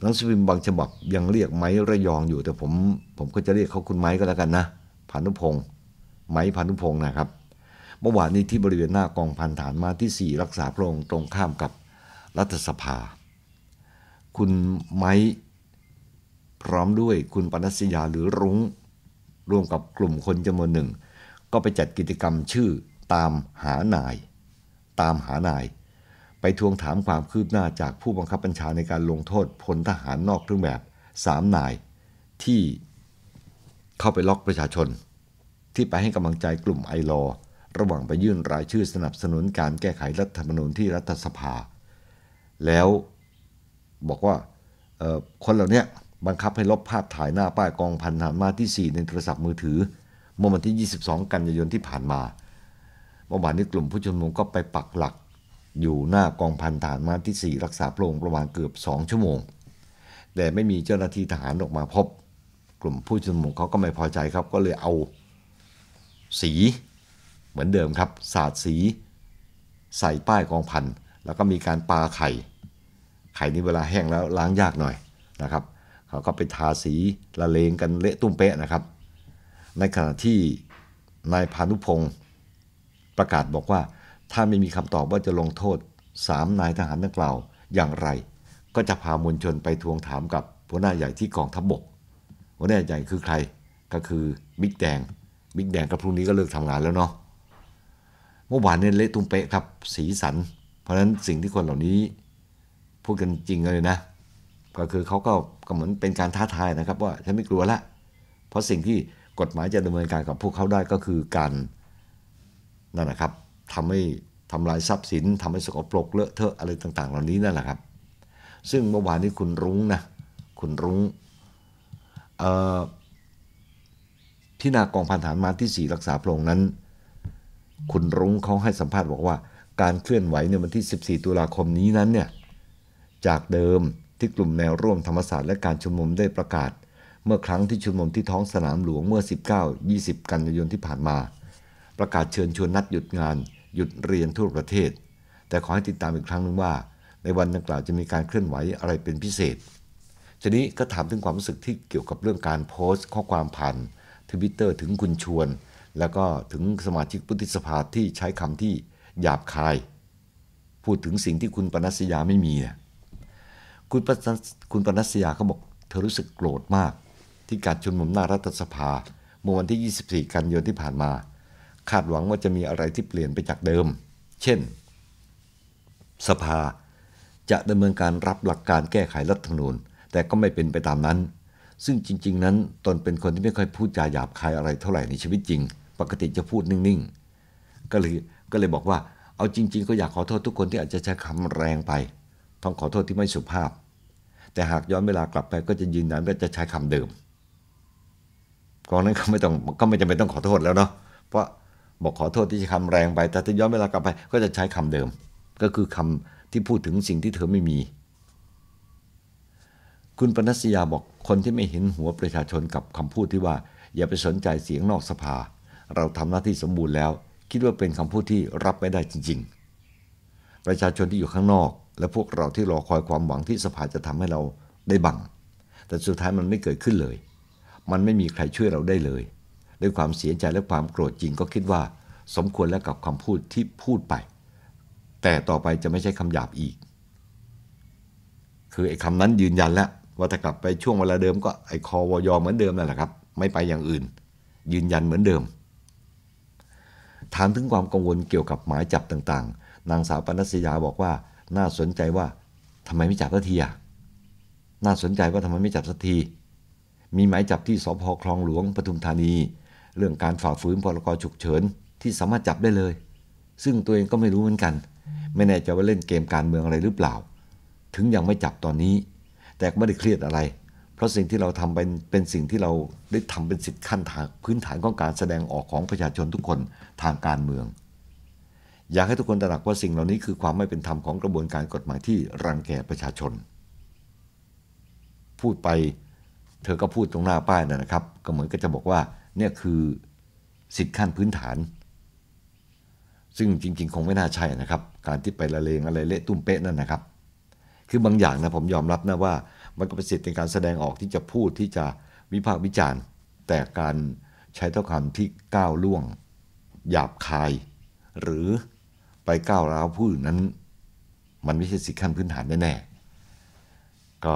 Speaker 2: หนังสือพิมพ์บางฉบับยังเรียกไม้ระยองอยู่แต่ผมผมก็จะเรียกเขาคุณไม้ก็แล้วกันนะพานุพงศ์ไม้พานุพงศ์นะครับ เมื่อวานนี้ที่บริเวณหน้ากองพันฐานมาที่ 4 รักษาพระองค์ตรงข้ามกับรัฐสภา คุณไม้พร้อมด้วยคุณปนัสยาหรือรุง้งร่วมกับกลุ่มคนจำนวนหนึ่ง ก็ไปจัดกิจกรรมชื่อตามหานาย ตามหานายไปทวงถามความคืบหน้าจากผู้บังคับบัญชาในการลงโทษ พลทหารนอกเครื่องแบบสามนายที่เข้าไปล็อกประชาชน ที่ไปให้กำลังใจกลุ่มไอรอระหว่างไปยื่นรายชื่อสนับสนุนการแก้ไขรัฐธรรมนูญที่รัฐสภา แล้วบอกว่าคนเหล่านี้บังคับให้ลบภาพถ่ายหน้าป้ายกองพันธารมาที่ 4 ในโทรศัพท์มือถือเมื่อวันที่ 22 กันยายนที่ผ่านมาเมื่อวานนี้กลุ่มผู้ชุมนุมก็ไปปักหลักอยู่หน้ากองพันฐานมาที่ 4 รักษาพระองค์ประมาณเกือบ 2 ชั่วโมง แต่ไม่มีเจ้าหน้าที่ทหารออกมาพบกลุ่มผู้ชุมนุมเขาก็ไม่พอใจครับก็เลยเอาสีเหมือนเดิมครับสาดสีใส่ป้ายกองพัน แล้วก็มีการปาไข่ ไข่นี้เวลาแห้งแล้วล้างยากหน่อยนะครับ เขาก็ไปทาสีละเลงกันเละตุ้มเป๊ะนะครับ ในขณะที่นายพานุพงศ์ประกาศบอกว่าถ้าไม่มีคำตอบว่าจะลงโทษสามนายทหารดังกล่าว อย่างไร ก็จะพามวลชนไปทวงถามกับหัวหน้าใหญ่ที่กองทัพบบกหัวหน้าใหญ่คือใครก็คือบิ๊กแดงบิ๊กแดงกับพรุ่งนี้ก็เลิกทำงานแล้วเนาะเมื่อวานเนี่ยเละตุ้มเป๊ะครับสีสัน เพราะฉะนั้นสิ่งที่คนเหล่านี้ พูดกันจริงเลยนะ ก็คือเขาก็ก็เหมือนเป็นการท้าทายนะครับ ว่าฉันไม่กลัวละเพราะสิ่งที่กฎหมายจะดำเนินการกับพวกเขาได้ก็คือการนั่นนะครับทำให้ทำลายทรัพย์สิน ทำให้สกปรกเลอะเทอะอะไรต่างๆ เหล่านี้นั่นแหละครับ ซึ่งเมื่อวานนี้คุณรุ้งนะคุณรุ้งที่นากองพันฐานมาที่ 4 รักษาพระองค์นั้น คุณรุ้งเขาให้สัมภาษณ์บอกว่า การเคลื่อนไหวเนี่ยวันที่ 14 ตุลาคมนี้นั้นเนี่ยจากเดิมที่กลุ่มแนวร่วมธรรมศาสตร์และการชุมนุมได้ประกาศเมื่อครั้งที่ชุมนุมที่ท้องสนามหลวงเมื่อ 19-20 กันยายนที่ผ่านมา ประกาศเชิญชวนนัดหยุดงานหยุดเรียนทั่วประเทศ แต่ขอให้ติดตามอีกครั้งหนึ่งว่า ในวันดังกล่าวจะมีการเคลื่อนไหวอะไรเป็นพิเศษทีนี้ก็ถามถึงความรู้สึกที่เกี่ยวกับเรื่องการโพสต์ ข้อความผ่านทวิตเตอร์ ถึงคุณชวน แล้วก็ถึงสมาชิกพุทธสภาที่ใช้คำที่หยาบคาย พูดถึงสิ่งที่คุณปนัสยาไม่มีเนี่ยคุณปนัสคุณปนัสยาเขาบอกเธอรู้สึกโกรธมาก ที่การชุมนุมหน้ารัฐสภาเมื่อวันที่ 24 กันยายนที่ผ่านมาคาดหวังว่าจะมีอะไรที่เปลี่ยนไปจากเดิม เช่น สภาจะดำเนินการรับหลักการแก้ไขรัฐธรรมนูญแต่ก็ไม่เป็นไปตามนั้น ซึ่งจริง ๆ นั้น ตนเป็นคนที่ไม่ค่อยพูดจาหยาบคายอะไรเท่าไหร่ในชีวิตจริง ปกติจะพูดนิ่งๆก็เลยก็เลยบอกว่า เอาจริง ๆ ก็อยากขอโทษทุกคนที่อาจจะใช้คำแรงไปต้องขอโทษที่ไม่สุภาพ แต่หากย้อนเวลากลับไปก็จะยืนยันว่าจะใช้คำเดิมก่อนนั้นก็ไม่ต้องก็ไม่จำเป็นต้องขอโทษแล้วเนาะเพราะบอกขอโทษที่คำแรงไป แต่ถ้าย้อนเวลากลับไปก็จะใช้คำเดิม ก็คือคำที่พูดถึงสิ่งที่เธอไม่มี คุณปนัสยาบอกคนที่ไม่เห็นหัวประชาชนกับคำพูดที่ว่า อย่าไปสนใจเสียงนอกสภา เราทำหน้าที่สมบูรณ์แล้ว คิดว่าเป็นคำพูดที่รับไม่ได้จริง ๆ ประชาชนที่อยู่ข้างนอก และพวกเราที่รอคอยความหวังที่สภาจะทำให้เราได้บัง แต่สุดท้ายมันไม่เกิดขึ้นเลย มันไม่มีใครช่วยเราได้เลยด้วยความเสียใจและความโกรธจริงก็คิดว่า สมควรแล้วกับคำพูดที่พูดไป แต่ต่อไปจะไม่ใช่คำหยาบอีก คือไอ้คำนั้นยืนยันแล้วว่าถ้ากลับไปช่วงเวลาเดิมก็ไอ้คอวยอเหมือนเดิมนั่นแหละครับ ไม่ไปอย่างอื่น ยืนยันเหมือนเดิมถามถึงความกังวลเกี่ยวกับหมายจับต่างๆ นางสาวปนัสยาบอกว่าน่าสนใจว่าทำไมไม่จับสักทีอ่ะน่าสนใจว่าทำไมไม่จับสักที มีหมายจับที่สพคลองหลวงปทุมธานีเรื่องการฝ่าฝืนพรกฉุกเฉินที่สามารถจับได้เลย ซึ่งตัวเองก็ไม่รู้เหมือนกันไม่แน่ใจว่าเล่นเกมการเมืองอะไรหรือเปล่า ถึงยังไม่จับตอนนี้ แต่ก็ไม่ได้เครียดอะไร เพราะสิ่งที่เราทำเป็นเป็นสิ่งที่เราได้ทำเป็นสิทธิขั้นฐานพื้นฐานของการแสดงออกของประชาชนทุกคนทางการเมือง อยากให้ทุกคนตระหนักว่าสิ่งเหล่านี้คือความไม่เป็นธรรมของกระบวนการกฎหมายที่รังแกประชาชน พูดไปเธอก็พูดตรงหน้าป้ายนะครับ ก็เหมือนก็จะบอกว่าเนี่ยคือสิทธิขั้นพื้นฐาน ซึ่งจริงๆคงไม่น่าใช่นะครับ การที่ไปละเลงอะไรเละตุ้มเป๊ะนั่นนะครับ คือบางอย่างนะผมยอมรับนะว่ามันก็เป็นสิทธิในการแสดงออกที่จะพูดที่จะวิพากษ์วิจารณ์ แต่การใช้ถ้อยคำที่ก้าวล่วง หยาบคาย หรือไปก้าวร้าวผู้อื่นนั้นมันไม่ใช่สิทธิขั้นพื้นฐานแน่ๆก็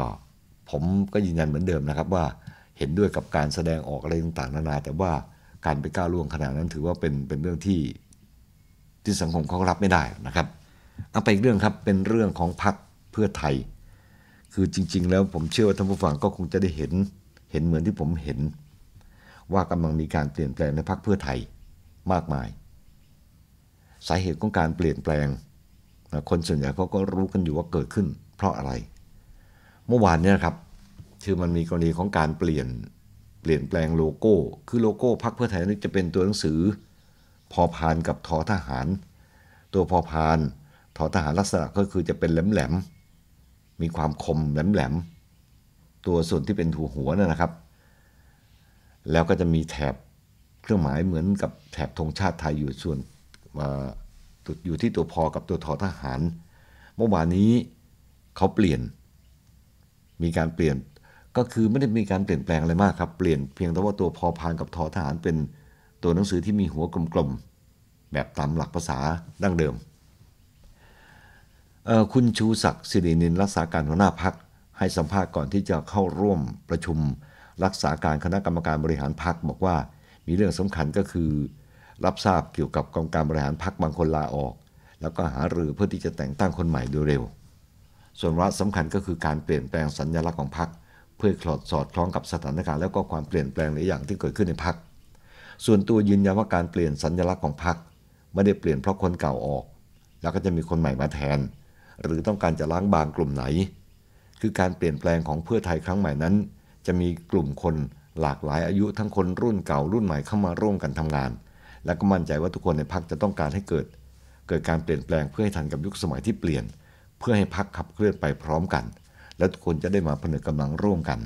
Speaker 2: ผมก็ยืนยันเหมือนเดิมนะครับว่าเห็นด้วยกับการแสดงออกอะไรต่างๆนานา แต่ว่าการไปก้าวล่วงขนาดนั้นถือว่าเป็นเป็นเรื่องที่ที่สังคมเขารับไม่ได้นะครับเอาไปอีกเรื่องครับเป็นเรื่องของพรรคเพื่อไทย คือจริงๆแล้วผมเชื่อว่าท่านผู้ฟังก็คงจะได้เห็นเห็นเหมือนที่ผมเห็น ว่ากำลังมีการเปลี่ยนแปลงในพรรคเพื่อไทยมากมาย สาเหตุของการเปลี่ยนแปลงคนส่วนใหญ่เขาก็รู้กันอยู่ว่าเกิดขึ้น เพราะอะไร เมื่อวานนีนะครับคือมันมีกรณีของการเปลี่ยนเปลี่ยนแปลงโลโก้ คือโลโก้พักเพื่อไทยนี่จะเป็นตัวหนังสือพอพานกับทอทหาร ตัวพอพานทอทหารลักษณะก็คือจะเป็นแหลมแหลม มีความคมแหลมแหลม ตัวส่วนที่เป็นถูหัวนะครับ แล้วก็จะมีแถบเครื่องหมายเหมือนกับแถบธงชาติไทยอยู่ส่วนอยู่ที่ตัวพอกับตัวทอทหาร เมื่อวานนี้เขาเปลี่ยน มีการเปลี่ยนก็คือไม่ได้มีการเปลี่ยนแปลงอะไรมากครับ เปลี่ยนเพียงแต่ว่าตัวพอพานกับทอทหารเป็นตัวหนังสือที่มีหัวกลมๆ แบบตามหลักภาษาดั้งเดิม คุณชูศักดิ์สิรินินรักษาการหัวหน้าพักให้สัมภาษณ์ก่อนที่จะเข้าร่วมประชุม รักษาการคณะกรรมการบริหารพักบอกว่ามีเรื่องสำคัญก็คือ รับทราบเกี่ยวกับกรรมการบริหารพักบางคนลาออก แล้วก็หารือเพื่อที่จะแต่งตั้งคนใหม่โดยเร็ว ส่วนวาระสำคัญก็คือการเปลี่ยนแปลงสัญญลักษณ์ของพักเพื่อคลอดสอดคล้องกับสถานการณ์แล้วก็ความเปลี่ยนแปลงหลายอย่างที่เกิดขึ้นในพักส่วนตัวยืนยันว่าการเปลี่ยนสัญลักษณ์ของพักไม่ได้เปลี่ยนเพราะคนเก่าออก แล้วก็จะมีคนใหม่มาแทน หรือต้องการจะล้างบางกลุ่มไหน คือการเปลี่ยนแปลงของเพื่อไทยครั้งใหม่นั้น จะมีกลุ่มคนหลากหลายอายุทั้งคนรุ่นเก่ารุ่นใหม่เข้ามาร่วมกันทำงาน และก็มั่นใจว่าทุกคนในพักจะต้องการให้เกิด เกิดการเปลี่ยนแปลงเพื่อให้ทันกับยุคสมัยที่เปลี่ยน เพื่อให้พักขับเคลื่อนไปพร้อมกันและทุกคนจะได้มาผนึกกำลังร่วมกัน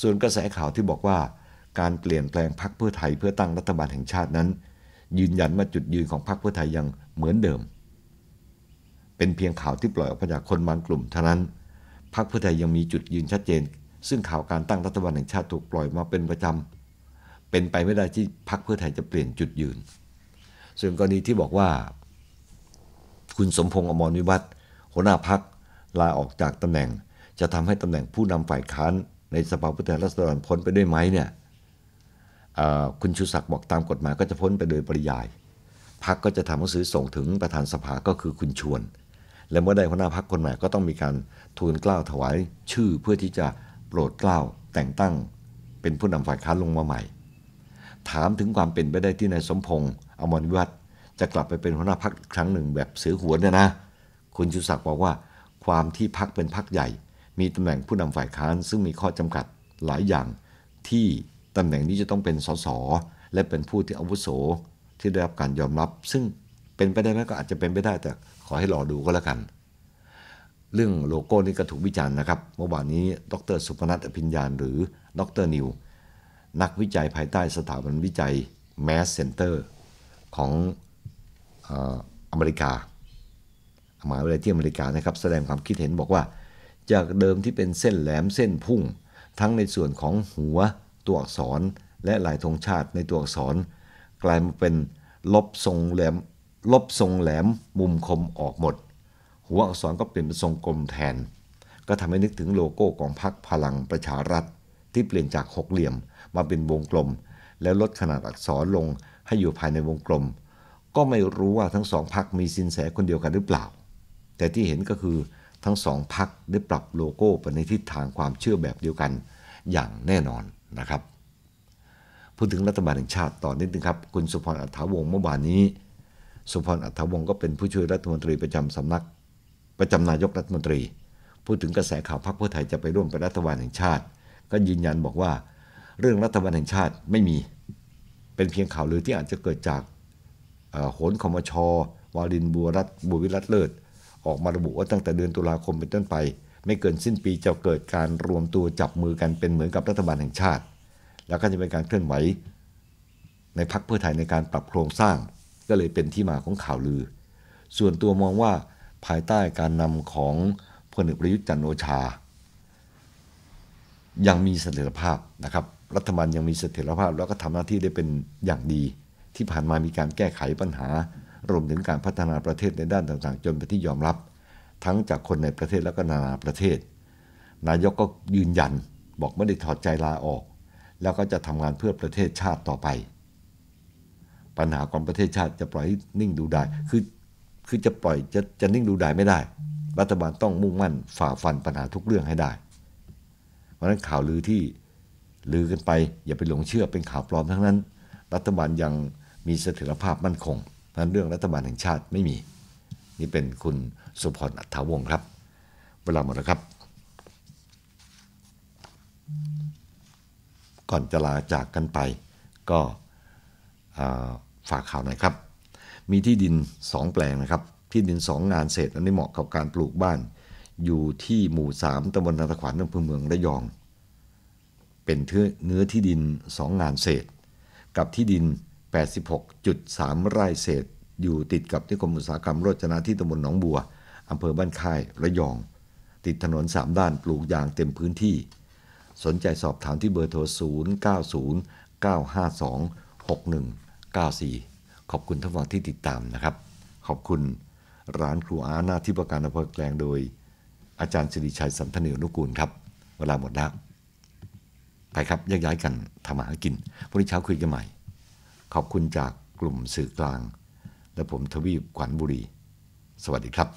Speaker 2: ส่วนกระแสข่าวที่บอกว่าการเปลี่ยนแปลงพรรคเพื่อไทยเพื่อตั้งรัฐบาลแห่งชาตินั้น ยืนยันมาจุดยืนของพรรคเพื่อไทยยังเหมือนเดิม เป็นเพียงข่าวที่ปล่อยออกมาจากคนบางกลุ่มเท่านั้นพรรคเพื่อไทยยังมีจุดยืนชัดเจน ซึ่งข่าวการตั้งรัฐบาลแห่งชาติถูกปล่อยมาเป็นประจำเป็นไปไม่ได้ที่พรรคเพื่อไทยจะเปลี่ยนจุดยืน ส่วนกรณีที่บอกว่า คุณสมพงษ์อมรวิวัฒหัวหน้าพรรคลาออกจากตำแหน่งจะทำให้ตำแหน่งผู้นำฝ่ายค้านในสภาผู้แทนราษฎรพ้นไปด้วยไหมเนี่ยคุณชูศักดิ์บอกตามกฎหมายก็จะพ้นไปโดยปริยาย พักก็จะทำหนังสือส่งถึงประธานสภาก็คือคุณชวน และเมื่อใดหัวหน้าพักคนใหม่ก็ต้องมีการทูลกล้าวถวายชื่อเพื่อที่จะโปรดเกล้าแต่งตั้งเป็นผู้นำฝ่ายค้านลงมาใหม่ ถามถึงความเป็นไปได้ที่นายสมพงษ์อมรวัวั์จะกลับไปเป็นหัวหน้าพักครั้งหนึ่งแบบเสือหัวเนี่ยนะ คุณชูศักดิ์บอกว่า ความที่พักเป็นพักใหญ่มีตำแหน่งผู้นำฝ่ายค้านซึ่งมีข้อจำกัดหลายอย่าง ที่ตำแหน่งนี้จะต้องเป็นสสและเป็นผู้ที่อาวุโส ที่ได้รับการยอมรับ ซึ่งเป็นไปได้ไหมก็อาจจะเป็นไปได้แต่ขอให้รอดูก็แล้วกัน เรื่องโลโก้นี่ก็ถูกวิจารณ์นะครับเมื่อวานนี้ดร สุพนัทอภิญญาหรือดรนิวนักวิจัยภายใต้สถาบันวิจัยแมสเซนเตอร์ของออเมริกามหาวิทยาลัยที่อเมริกานะครับแสดงความคิดเห็นบอกว่าจากเดิมที่เป็นเส้นแหลมเส้นพุ่ง ทั้งในส่วนของหัว ตัวอักษรและลายธงชาติในตัวอักษร กลายมาเป็นลบทรงแหลมลบทรงแหลมมุมคมออกหมด หัวอักษรก็เปลี่ยนเป็นทรงกลมแทน ก็ทำให้นึกถึงโลโก้ของพรรคพลังประชารัฐ ที่เปลี่ยนจากหกเหลี่ยมมาเป็นวงกลม แล้วลดขนาดอักษรลงให้อยู่ภายในวงกลม ก็ไม่รู้ว่าทั้งสองพรรคมีสินแสคนเดียวกันหรือเปล่า แต่ที่เห็นก็คือทั้งสองพักได้ปรับโลโก้ไปในทิศทางความเชื่อแบบเดียวกันอย่างแน่นอนนะครับ พูดถึงรัฐบาลแห่งชาติต่อนนิดนึงครับคุณสุพรอัฐวงศ์เมื่อวานนี้สุพรอัฐวงศ์ก็เป็นผู้ช่วยรัฐมนตรีประจำสำนักประจำนายกรัฐมนตรี พูดถึงกระแสข่าวพักเพื่อไทยจะไปร่วมเป็นรัฐบาลแห่งชาติ ก็ยืนยันบอกว่าเรื่องรัฐบาลแห่งชาติไม่มีเป็นเพียงข่าวลือที่อาจจะเกิดจากโหนคอมชวารินบัวรัตบัววิรัตเลิศออกมาระบุว่าตั้งแต่เดือนตุลาคมเป็นต้นไป ไม่เกินสิ้นปีจะเกิดการรวมตัวจับมือกันเป็นเหมือนกับรัฐบาลแห่งชาติ แล้วก็จะเป็นการเคลื่อนไหว ในพักเพื่อไทยในการปรับโครงสร้าง ก็เลยเป็นที่มาของข่าวลือ ส่วนตัวมองว่าภายใต้การนำของพลเอกประยุทธ์จันโอชา ยังมีเสถียรภาพนะครับ รัฐบาลยังมีเสถียรภาพ แล้วก็ทำหน้าที่ได้เป็นอย่างดีที่ผ่านมามีการแก้ไขปัญหารวมถึงการพัฒนาประเทศในด้านต่างๆ จนเป็นที่ยอมรับทั้งจากคนในประเทศแล้วก็นานาประเทศ นายกก็ยืนยันบอกไม่ได้ถอดใจลาออก แล้วก็จะทำงานเพื่อประเทศชาติต่อไป ปัญหาของประเทศชาติจะปล่อยนิ่งดูได้คือ คือจะปล่อยจะจะนิ่งดูได้ไม่ได้ รัฐบาลต้องมุ่งมั่นฝ่าฟันปัญหาทุกเรื่องให้ได้ เพราะนั้นข่าวลือที่ลือกันไปอย่าไปหลงเชื่อเป็นข่าวปลอมทั้งนั้น รัฐบาลยังมีเสถียรภาพมั่นคงเ่รานเรื่องรัฐบาลแห่งชาติไม่มีนี่เป็นคุณสุพรอัฐวงครับ เวลาหมดแล้วครับ ก่อนจะลาจากกันไปก็ฝากข่าวหน่อยครับ มีที่ดิน 2 แปลงนะครับที่ดิน2งานเศษอันนี้เหมาะกับการปลูกบ้านอยู่ที่หมู่ 3ตำบลนาตะขวานอำเภอเมืองระยอง เป็นเนื้อที่ดิน2งานเศษ กับที่ดิน86.3ไร่เศษ อยู่ติดกับนิคมอุตสาหกรรมโรจนะที่ตำบลหนองบัวอำเภอบ้านค่าย ระยอง ติดถนน 3 ด้านปลูกยางเต็มพื้นที่ สนใจสอบถามที่เบอร์โทร0 90 952 6194 ขอบคุณท่านฟังที่ติดตามนะครับ ขอบคุณร้านครูอาหน้าที่ประการอำเภอแกลงโดย อาจารย์สิริชัยสันทนิวนุกูลครับ เวลาหมดแล้วไปครับแยกย้ายกันทำมาหากินพรุ่งนี้เช้าคุยกันใหม่ขอบคุณจากกลุ่มสื่อกลาง และผมทวีปขวัญบุรี สวัสดีครับ